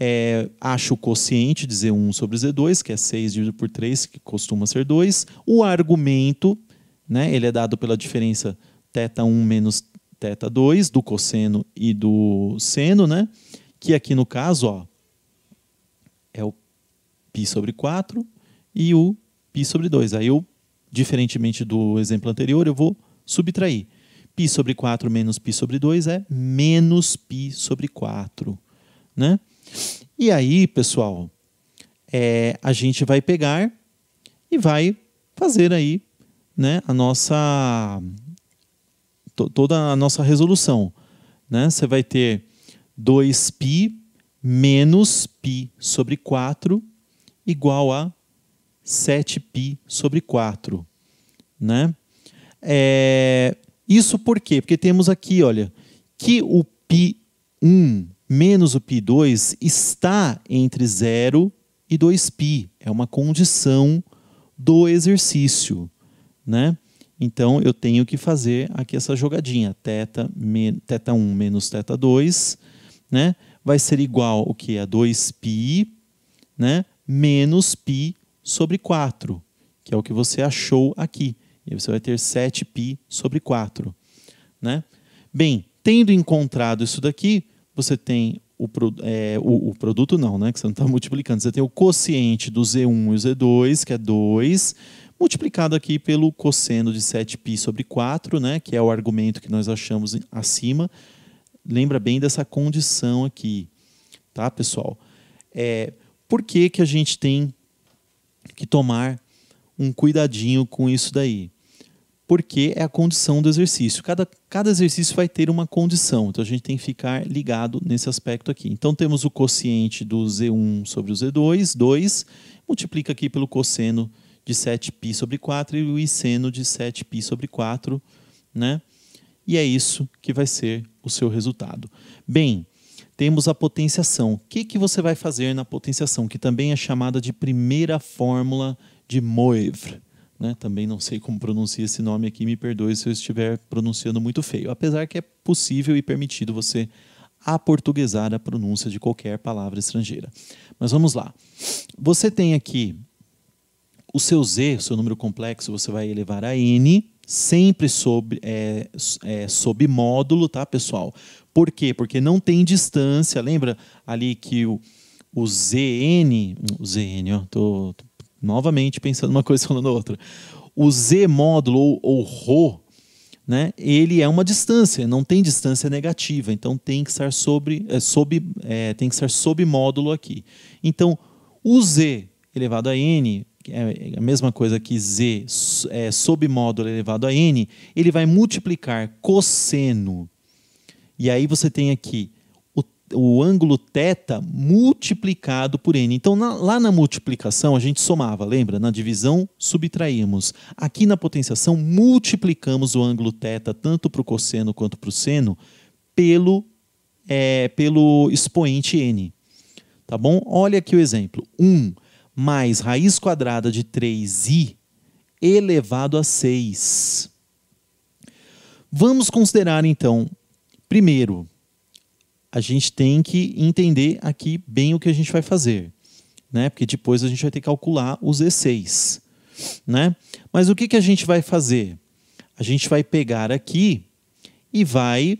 é, acho o quociente, z 1 sobre Z2, que é 6 dividido por 3, que costuma ser 2. O argumento, né, ele é dado pela diferença θ1 menos θ2 do cosseno e do seno, né? que aqui no caso ó, é o π sobre 4 e o π sobre 2. Aí eu, diferentemente do exemplo anterior, eu vou subtrair π sobre 4 menos π sobre 2 é menos π sobre 4. Né? E aí, pessoal, é, a gente vai pegar e vai fazer aí né, a nossa to, toda a nossa resolução. Né? Você vai ter 2π menos π sobre 4 igual a 7π sobre 4. Né? É, isso por quê? Porque temos aqui, olha, que o π1 menos o π2 está entre 0 e 2π. É uma condição do exercício, né? Então, eu tenho que fazer aqui essa jogadinha. Teta, me, teta 1 menos teta 2, né? Vai ser igual o que? A 2π, né? Menos π sobre 4, que é o que você achou aqui. E você vai ter 7π sobre 4. Né? Bem, tendo encontrado isso daqui, você tem o, é, o, o produto, não, né? que você não está <laughs> multiplicando. Você tem o quociente do Z1 e o Z2, que é 2, multiplicado aqui pelo cosseno de 7π sobre 4, né? que é o argumento que nós achamos acima. Lembra bem dessa condição aqui, tá, pessoal? É, por que, que a gente tem que tomar um cuidadinho com isso daí? porque é a condição do exercício. Cada, cada exercício vai ter uma condição, então a gente tem que ficar ligado nesse aspecto aqui. Então temos o quociente do Z1 sobre o Z2, 2, multiplica aqui pelo cosseno de 7π sobre 4 e o seno de 7π sobre 4, né? E é isso que vai ser o seu resultado. Bem, temos a potenciação. O que, que você vai fazer na potenciação, que também é chamada de primeira fórmula de Moivre? né? Também não sei como pronuncia esse nome aqui, me perdoe se eu estiver pronunciando muito feio. Apesar que é possível e permitido você aportuguesar a pronúncia de qualquer palavra estrangeira. Mas vamos lá. Você tem aqui o seu Z, o seu número complexo, você vai elevar a N, sempre sob, é, é, sob módulo, tá, pessoal? Por quê? Porque não tem distância. Lembra ali que o, o ZN, o ZN, ó, tô, tô novamente pensando uma coisa <laughs> falando outra. O Z módulo ou, ou Rho, né, ele é uma distância, não tem distância negativa, então tem que estar sobre, é, sob, é, tem que estar sob módulo aqui. Então, o Z elevado a n, é, é a mesma coisa que z é, sob módulo elevado a n, ele vai multiplicar cosseno. E aí você tem aqui o ângulo θ multiplicado por n. Então, na, lá na multiplicação, a gente somava, lembra? Na divisão, subtraímos. Aqui na potenciação, multiplicamos o ângulo θ, tanto para o cosseno quanto para o seno, pelo, é, pelo expoente n. Tá bom? Olha aqui o exemplo. 1 mais raiz quadrada de 3i elevado a 6. Vamos considerar, então, primeiro, a gente tem que entender aqui bem o que a gente vai fazer, né? Porque depois a gente vai ter que calcular os E6, né? Mas o que, que a gente vai fazer? A gente vai pegar aqui e vai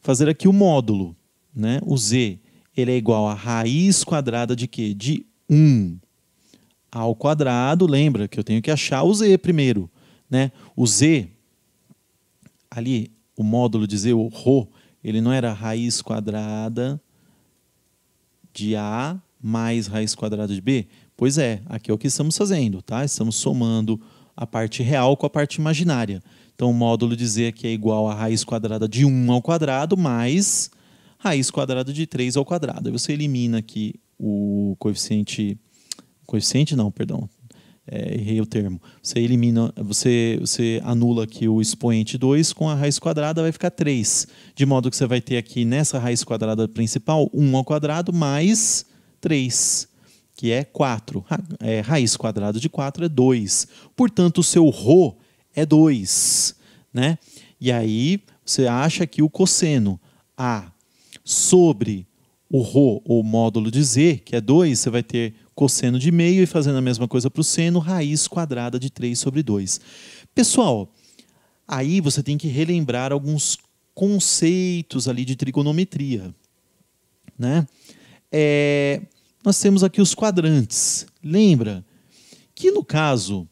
fazer aqui o módulo, né? O Z, ele é igual a raiz quadrada de quê? De 1 ao quadrado, lembra que eu tenho que achar o Z primeiro, né? O Z, ali, o módulo de Z, o Rho, ele não era raiz quadrada de A mais raiz quadrada de B? Pois é, aqui é o que estamos fazendo, tá? Estamos somando a parte real com a parte imaginária. Então, o módulo de Z aqui é igual a raiz quadrada de 1 ao quadrado mais raiz quadrada de 3 ao quadrado. Aí você elimina aqui o coeficiente... Coeficiente não, perdão é, errei o termo. Você elimina, você, você anula aqui o expoente 2 com a raiz quadrada, vai ficar 3. De modo que você vai ter aqui nessa raiz quadrada principal 1 ao quadrado mais 3, que é 4. Ra é, raiz quadrada de 4 é 2. Portanto, o seu ρ é 2. Né? E aí você acha que o cosseno A sobre o ρ ou módulo de Z, que é 2, você vai ter cosseno de meio e fazendo a mesma coisa para o seno, raiz quadrada de 3 sobre 2. Pessoal, aí você tem que relembrar alguns conceitos ali de trigonometria. Né? É, nós temos aqui os quadrantes. Lembra que no caso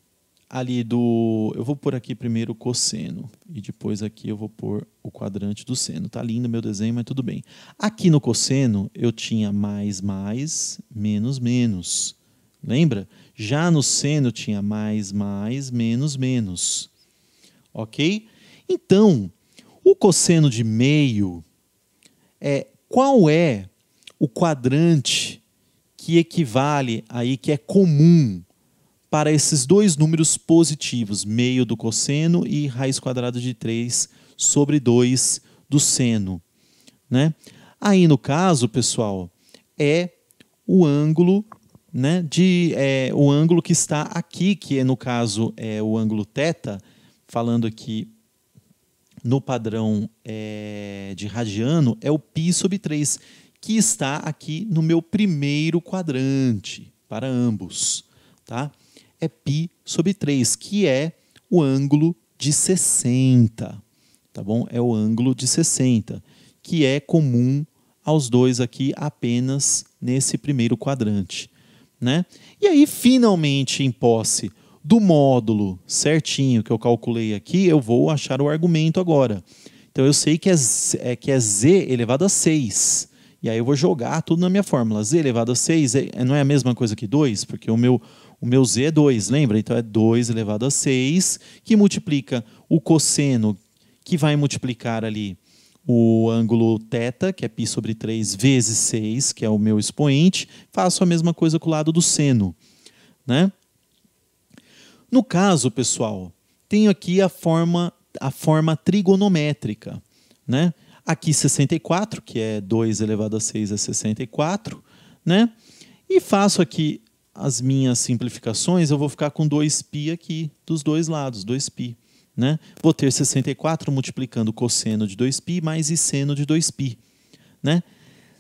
ali do. Eu vou pôr aqui primeiro o cosseno e depois aqui eu vou pôr o quadrante do seno. Tá lindo meu desenho, mas tudo bem. Aqui no cosseno eu tinha mais, mais, menos, menos. Lembra? Já no seno tinha mais, mais, menos, menos. Ok? Então, o cosseno de meio é qual é o quadrante que equivale aí, que é comum para esses dois números positivos, meio do cosseno e raiz quadrada de 3 sobre 2 do seno. Né? Aí, no caso, pessoal, é o ângulo né, de é, o ângulo que está aqui, que é, no caso é o ângulo θ, falando aqui no padrão é, de radiano, é o π sobre 3, que está aqui no meu primeiro quadrante, para ambos. Tá? é π sobre 3, que é o ângulo de 60. Tá bom? É o ângulo de 60, que é comum aos dois aqui apenas nesse primeiro quadrante. Né? E aí, finalmente, em posse do módulo certinho que eu calculei aqui, eu vou achar o argumento agora. Então, eu sei que é, é que é z elevado a 6. E aí eu vou jogar tudo na minha fórmula. z elevado a 6 é, não é a mesma coisa que 2, porque o meu o meu z é 2, lembra? Então é 2 elevado a 6, que multiplica o cosseno, que vai multiplicar ali o ângulo θ, que é π sobre 3, vezes 6, que é o meu expoente. Faço a mesma coisa com o lado do seno. Né? No caso, pessoal, tenho aqui a forma, a forma trigonométrica. Né? Aqui 64, que é 2 elevado a 6 é 64, né? E faço aqui as minhas simplificações, eu vou ficar com 2π aqui, dos dois lados, 2π. Né? Vou ter 64 multiplicando cosseno de 2π mais e seno de 2π. Né?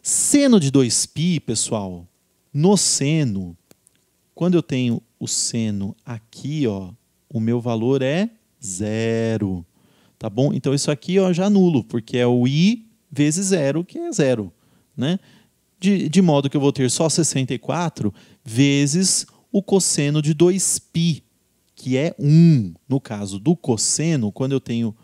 Seno de 2π, pessoal, no seno, quando eu tenho o seno aqui, ó, o meu valor é zero. Tá bom? Então isso aqui ó, já anulo, porque é o i vezes zero, que é zero. Né? De, de modo que eu vou ter só 64 vezes o cosseno de 2π, que é 1. No caso do cosseno, quando eu tenho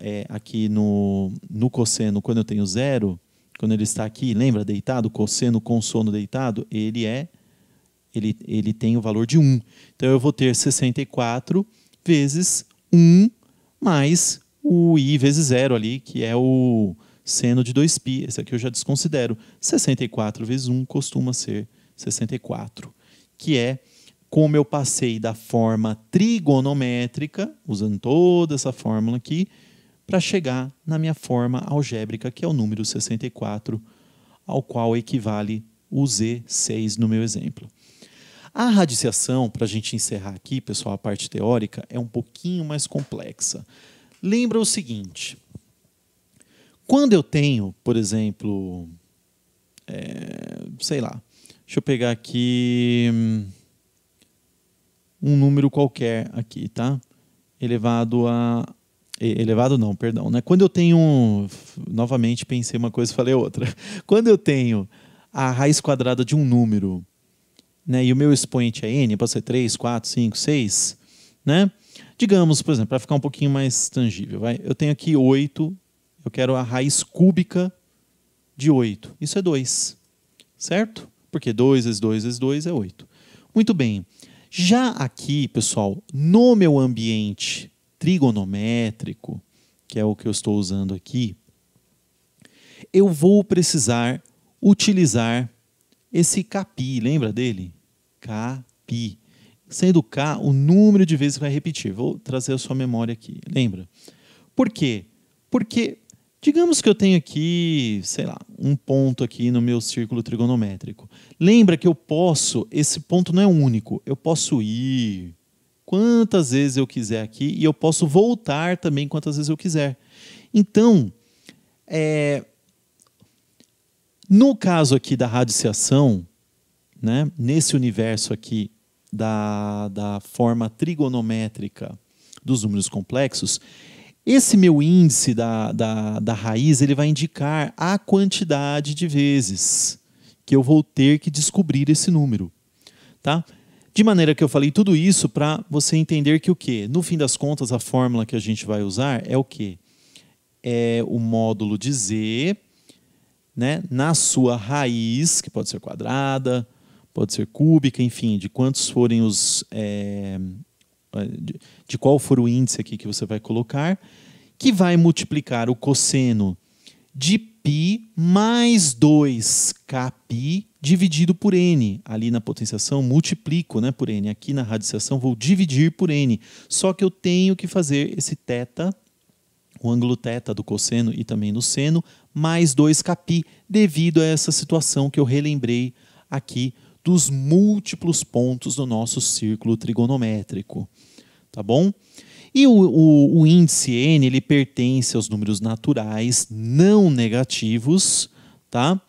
é, aqui no, no cosseno, quando eu tenho zero, quando ele está aqui, lembra, deitado, cosseno com sono deitado, ele é ele, ele tem o valor de 1. Então eu vou ter 64 vezes 1 mais o i vezes zero ali, que é o seno de 2π. Esse aqui eu já desconsidero. 64 vezes 1 costuma ser 64, que é como eu passei da forma trigonométrica, usando toda essa fórmula aqui, para chegar na minha forma algébrica, que é o número 64, ao qual equivale o Z6 no meu exemplo. A radiciação, para a gente encerrar aqui, pessoal, a parte teórica, é um pouquinho mais complexa. Lembra o seguinte: quando eu tenho, por exemplo, é, sei lá, Deixa eu pegar aqui hum, um número qualquer aqui, tá? Elevado a elevado não, perdão, né? Quando eu tenho novamente pensei uma coisa e falei outra. <laughs> Quando eu tenho a raiz quadrada de um número, né, e o meu expoente é n, pode ser 3, 4, 5, 6, né? Digamos, por exemplo, para ficar um pouquinho mais tangível, vai. Eu tenho aqui 8, eu quero a raiz cúbica de 8. Isso é 2. Certo? Porque 2 vezes 2 vezes 2 é 8. Muito bem. Já aqui, pessoal, no meu ambiente trigonométrico, que é o que eu estou usando aqui, eu vou precisar utilizar esse capi, lembra dele? Capi. Sendo K o número de vezes que vai repetir. Vou trazer a sua memória aqui, lembra? Por quê? Porque Digamos que eu tenho aqui, sei lá, um ponto aqui no meu círculo trigonométrico. Lembra que eu posso, esse ponto não é único, eu posso ir quantas vezes eu quiser aqui e eu posso voltar também quantas vezes eu quiser. Então, é, no caso aqui da radiciação, né, nesse universo aqui da, da forma trigonométrica dos números complexos, esse meu índice da, da, da raiz ele vai indicar a quantidade de vezes que eu vou ter que descobrir esse número. Tá? De maneira que eu falei tudo isso para você entender que o quê? No fim das contas, a fórmula que a gente vai usar é o quê? É o módulo de Z né, na sua raiz, que pode ser quadrada, pode ser cúbica, enfim, de quantos forem os, é, de, de qual for o índice aqui que você vai colocar, que vai multiplicar o cosseno de π mais 2 kπ dividido por n. Ali na potenciação multiplico né, por n. Aqui na radiciação vou dividir por n. Só que eu tenho que fazer esse θ, o ângulo θ do cosseno e também no seno, mais 2 kπ, devido a essa situação que eu relembrei aqui dos múltiplos pontos do nosso círculo trigonométrico. Tá bom? E o, o, o índice n ele pertence aos números naturais não negativos, tá?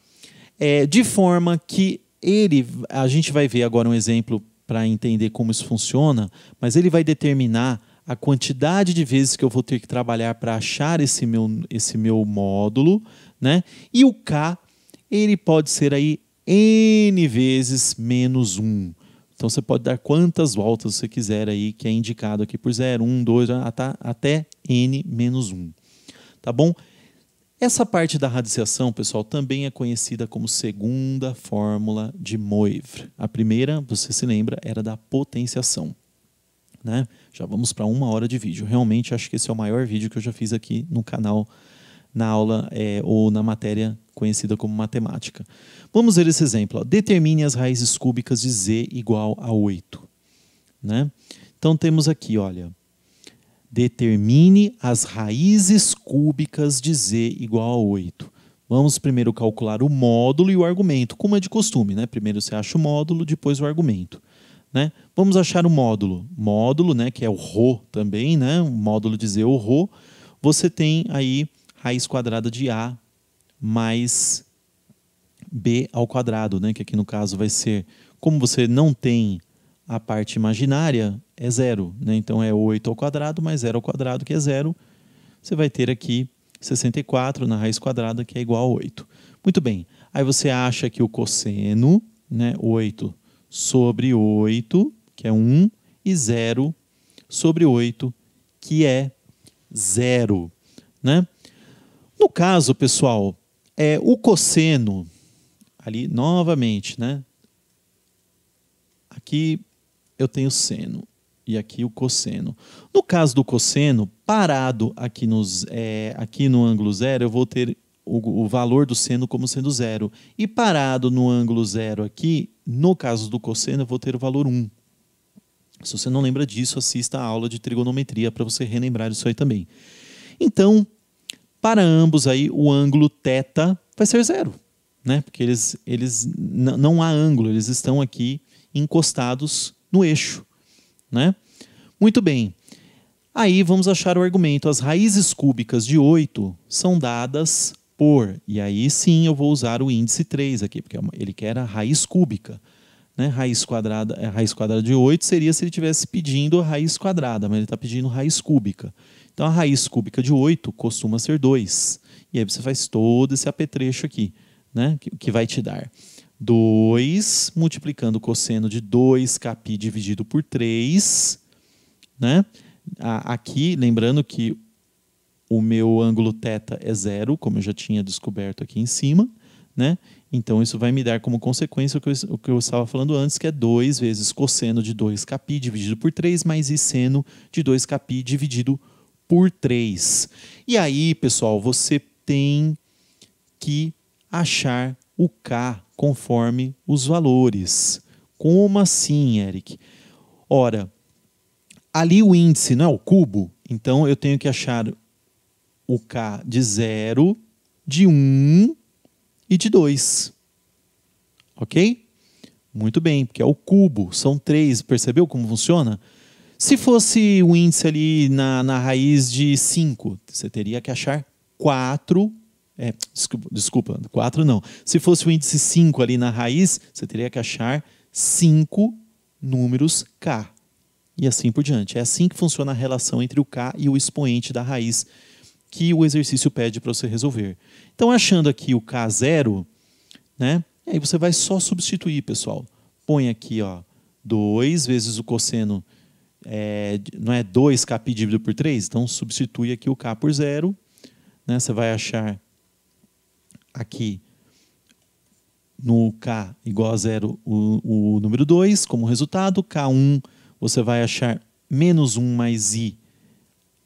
É, de forma que ele, a gente vai ver agora um exemplo para entender como isso funciona, mas ele vai determinar a quantidade de vezes que eu vou ter que trabalhar para achar esse meu, esse meu módulo, né? E o K, ele pode ser aí n vezes menos 1. Então você pode dar quantas voltas você quiser aí, que é indicado aqui por 0, 1, 2, até n menos 1. Tá bom? Essa parte da radiciação, pessoal, também é conhecida como segunda fórmula de Moivre. A primeira, você se lembra, era da potenciação. Né? Já vamos para uma hora de vídeo. Realmente acho que esse é o maior vídeo que eu já fiz aqui no canal, na aula é, ou na matéria conhecida como matemática. Vamos ver esse exemplo. Ó. Determine as raízes cúbicas de z igual a 8. Né? Então temos aqui, olha, determine as raízes cúbicas de z igual a 8. Vamos primeiro calcular o módulo e o argumento, como é de costume, né? Primeiro você acha o módulo, depois o argumento, né? Vamos achar o módulo. Módulo, né, que é o ρ também, né? O módulo de z, o ρ. Você tem aí raiz quadrada de a mais b ao quadrado, né? que aqui no caso vai ser, como você não tem a parte imaginária, é zero. Né? Então é 8 ao quadrado mais 0 ao quadrado, que é zero. Você vai ter aqui 64 na raiz quadrada, que é igual a 8. Muito bem, aí você acha que o cosseno, né, 8 sobre 8, que é 1, e 0 sobre 8, que é 0. Né? No caso, pessoal, é, o cosseno, ali novamente, né? Aqui eu tenho seno e aqui o cosseno. No caso do cosseno, parado aqui, nos, é, aqui no ângulo zero, eu vou ter o, o, valor do seno como sendo zero. E parado no ângulo zero aqui, no caso do cosseno, eu vou ter o valor 1. Se você não lembra disso, assista a aula de trigonometria para você relembrar isso aí também. Então, para ambos aí, o ângulo θ vai ser zero, né? Porque eles, eles não há ângulo, eles estão aqui encostados no eixo, né? Muito bem. Aí vamos achar o argumento. As raízes cúbicas de 8 são dadas por, e aí sim eu vou usar o índice 3 aqui, porque é ele quer a raiz cúbica. Né? Raiz, quadrada, a é, raiz quadrada de 8 seria se ele estivesse pedindo a raiz quadrada, mas ele está pedindo raiz cúbica. Então a raiz cúbica de 8 costuma ser 2. E aí você faz todo esse apetrecho aqui, né? Que, vai te dar 2 multiplicando o cosseno de 2 capi dividido por 3, né? Aqui, lembrando que o meu ângulo θ é zero, como eu já tinha descoberto aqui em cima, né? Então isso vai me dar como consequência o que eu, o que eu estava falando antes, que é 2 vezes cosseno de 2 capi dividido por 3 mais e seno de 2 capi dividido por por 3. E aí, pessoal, você tem que achar o K conforme os valores. Como assim, Eric? Ora, ali o índice não é o cubo, então eu tenho que achar o K de 0, de 1 um e de 2. Ok? Muito bem, porque é o cubo, são 3. Percebeu como funciona? Se fosse o índice ali na, na raiz de 5, você teria que achar 4. É, desculpa, 4 não. Se fosse o índice 5 ali na raiz, você teria que achar 5 números k. E assim por diante. É assim que funciona a relação entre o k e o expoente da raiz que o exercício pede para você resolver. Então, achando aqui o k0, né? aí você vai só substituir, pessoal. Põe aqui ó, 2 vezes o cosseno é, não é 2K dividido por 3? Então substitui aqui o K por zero. Né? Você vai achar aqui no K igual a zero o, o número 2 como resultado. K1 você vai achar menos 1 mais i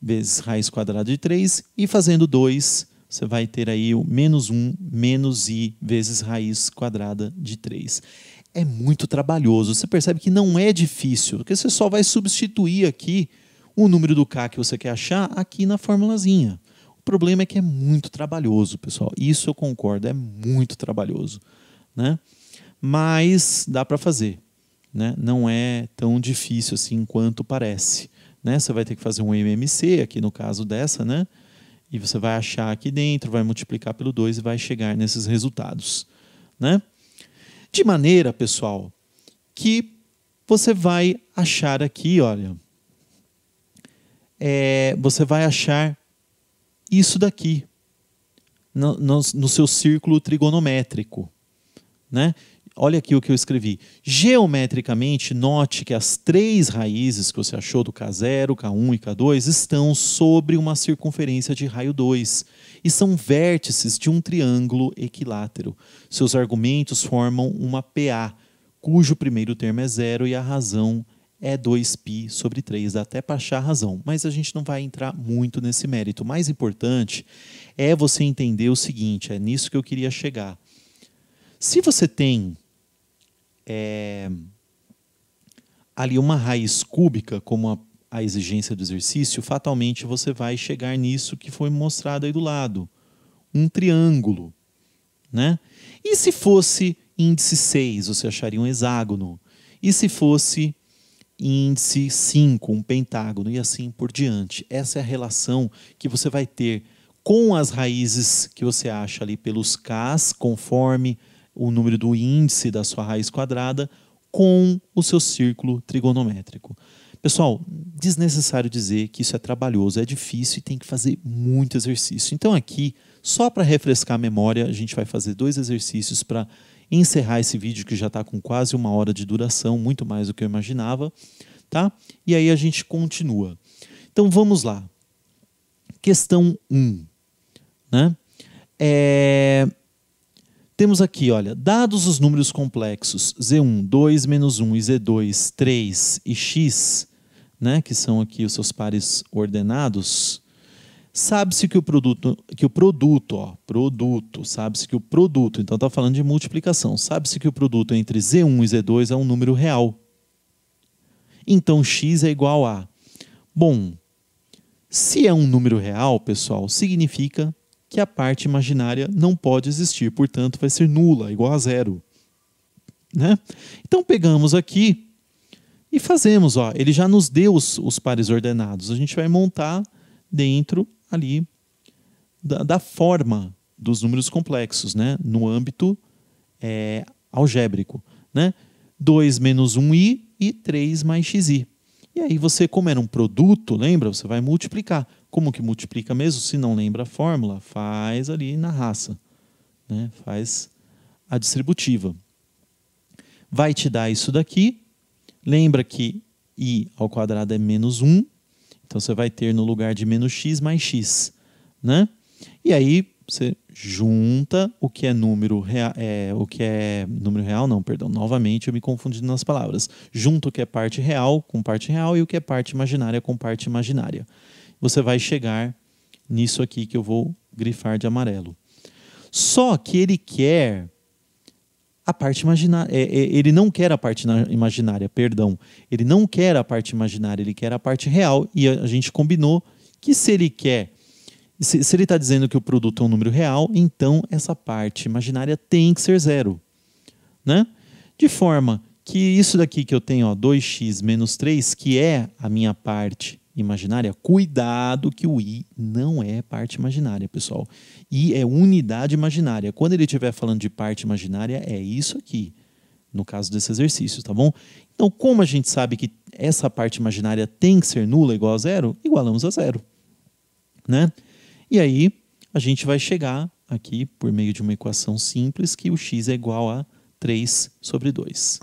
vezes raiz quadrada de 3. E fazendo 2, você vai ter aí o menos 1 menos i vezes raiz quadrada de 3 é muito trabalhoso. Você percebe que não é difícil, porque você só vai substituir aqui o número do K que você quer achar aqui na formulazinha. O problema é que é muito trabalhoso, pessoal. Isso eu concordo, é muito trabalhoso, né? Mas dá para fazer, né? Não é tão difícil assim quanto parece, né? Você vai ter que fazer um MMC aqui no caso dessa, né? E você vai achar aqui dentro, vai multiplicar pelo 2 e vai chegar nesses resultados, né? De maneira, pessoal, que você vai achar aqui, olha, é, você vai achar isso daqui no, no, no seu círculo trigonométrico, né? olha aqui o que eu escrevi. Geometricamente, note que as três raízes que você achou do K0, K1 e K2 estão sobre uma circunferência de raio 2 e são vértices de um triângulo equilátero. Seus argumentos formam uma PA, cujo primeiro termo é zero e a razão é 2π sobre 3, dá até para achar a razão, mas a gente não vai entrar muito nesse mérito. O mais importante é você entender o seguinte, é nisso que eu queria chegar. Se você tem é, ali uma raiz cúbica, como a a exigência do exercício, fatalmente você vai chegar nisso que foi mostrado aí do lado, um triângulo, né? E se fosse índice 6, você acharia um hexágono. E se fosse índice 5, um pentágono e assim por diante. Essa é a relação que você vai ter com as raízes que você acha ali pelos Ks, conforme o número do índice da sua raiz quadrada, com o seu círculo trigonométrico. Pessoal, desnecessário dizer que isso é trabalhoso, é difícil e tem que fazer muito exercício. Então, aqui, só para refrescar a memória, a gente vai fazer dois exercícios para encerrar esse vídeo que já está com quase uma hora de duração, muito mais do que eu imaginava, tá? E aí a gente continua. Então vamos lá. Questão 1. Um, né? É... Temos aqui, olha, dados os números complexos Z1, 2 menos 1 e Z2, 3 e X, né, que são aqui os seus pares ordenados, sabe-se que o produto, que o produto, ó, produto, sabe-se que o produto, então está falando de multiplicação, sabe-se que o produto entre Z1 e Z2 é um número real. Então x é igual a. Bom, se é um número real, pessoal, significa que a parte imaginária não pode existir, portanto vai ser nula, igual a zero. Né? Então pegamos aqui e fazemos, ó, ele já nos deu os, os pares ordenados. A gente vai montar dentro ali da, da forma dos números complexos, né? no âmbito é, algébrico. Né? 2 menos 1i e 3 mais xi. E aí você, como era um produto, lembra? Você vai multiplicar. Como que multiplica mesmo? Se não lembra a fórmula, faz ali na raça. Né? Faz a distributiva. Vai te dar isso daqui, Lembra que i ao quadrado é menos 1, então você vai ter no lugar de menos x mais x, né? E aí você junta o que é número real, é, o que é número real, não, perdão, novamente eu me confundi nas palavras. Junta o que é parte real com parte real e o que é parte imaginária com parte imaginária. Você vai chegar nisso aqui que eu vou grifar de amarelo. Só que ele quer a parte imaginária. É, é, ele não quer a parte imaginária, perdão. Ele não quer a parte imaginária, ele quer a parte real. E a, a gente combinou que se ele quer, se, se ele está dizendo que o produto é um número real, então essa parte imaginária tem que ser zero. Né? De forma que isso daqui que eu tenho, ó, 2x menos 3, que é a minha parte imaginária, cuidado que o I não é parte imaginária, pessoal. I é unidade imaginária. Quando ele estiver falando de parte imaginária, é isso aqui, no caso desse exercício, tá bom? Então, como a gente sabe que essa parte imaginária tem que ser nula igual a zero, igualamos a zero, né? E aí, a gente vai chegar aqui por meio de uma equação simples que o x é igual a 3 sobre 2.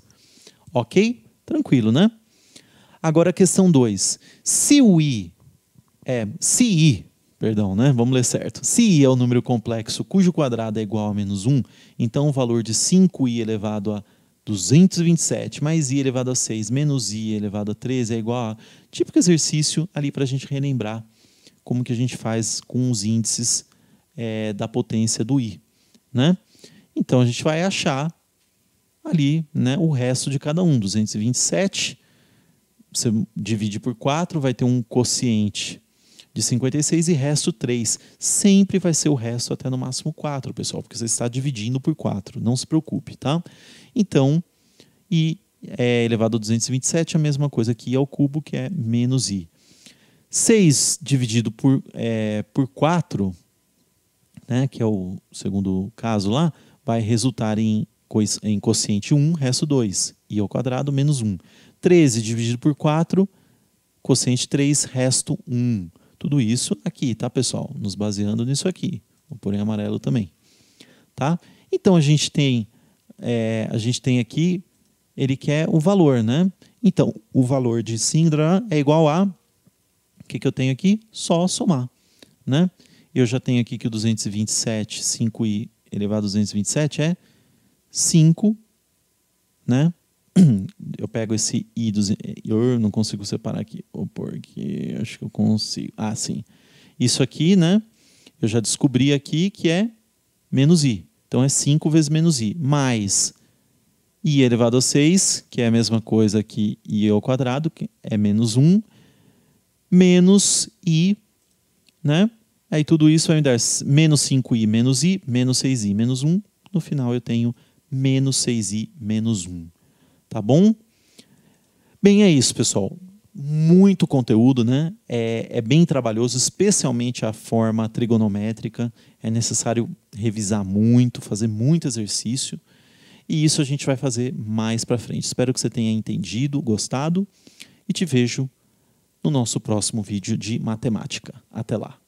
Ok? Tranquilo, né? Agora, questão 2. Se o i é. Se i, perdão, né? Vamos ler certo. Se i é o número complexo cujo quadrado é igual a menos 1, então o valor de 5i elevado a 227 mais i elevado a 6 menos i elevado a 13 é igual a. Típico exercício ali para a gente relembrar como que a gente faz com os índices é, da potência do i, né? Então a gente vai achar ali né, o resto de cada um, 227 você divide por 4, vai ter um quociente de 56 e resto 3. Sempre vai ser o resto até no máximo 4, pessoal, porque você está dividindo por 4, não se preocupe, tá? Então, i é elevado a 227 é a mesma coisa que i ao cubo, que é menos i. 6 dividido por, é, por 4, né, que é o segundo caso lá, vai resultar em, em quociente 1, resto 2, i ao quadrado menos 1. 13 dividido por 4, cociente 3, resto 1. Tudo isso aqui, tá, pessoal? Nos baseando nisso aqui. Vou pôr em amarelo também. Tá? Então, a gente tem, é, a gente tem aqui, ele quer o valor, né? Então, o valor de Sindra é igual a... O que, que eu tenho aqui? Só somar, né? Eu já tenho aqui que o 227, 5i elevado a 227 é 5, né? eu pego esse i dos. Eu não consigo separar aqui, porque acho que eu consigo. Ah, sim. Isso aqui, né? Eu já descobri aqui que é menos i. Então é 5 vezes menos i, mais i elevado a 6, que é a mesma coisa que i ao quadrado, que é menos 1, menos i, né? Aí tudo isso vai me dar menos 5i menos i, menos 6i menos 1. No final eu tenho menos 6i menos 1. Tá bom? Bem, é isso, pessoal. Muito conteúdo, né? É, é bem trabalhoso, especialmente a forma trigonométrica. É necessário revisar muito, fazer muito exercício. E isso a gente vai fazer mais para frente. Espero que você tenha entendido, gostado e te vejo no nosso próximo vídeo de matemática. Até lá!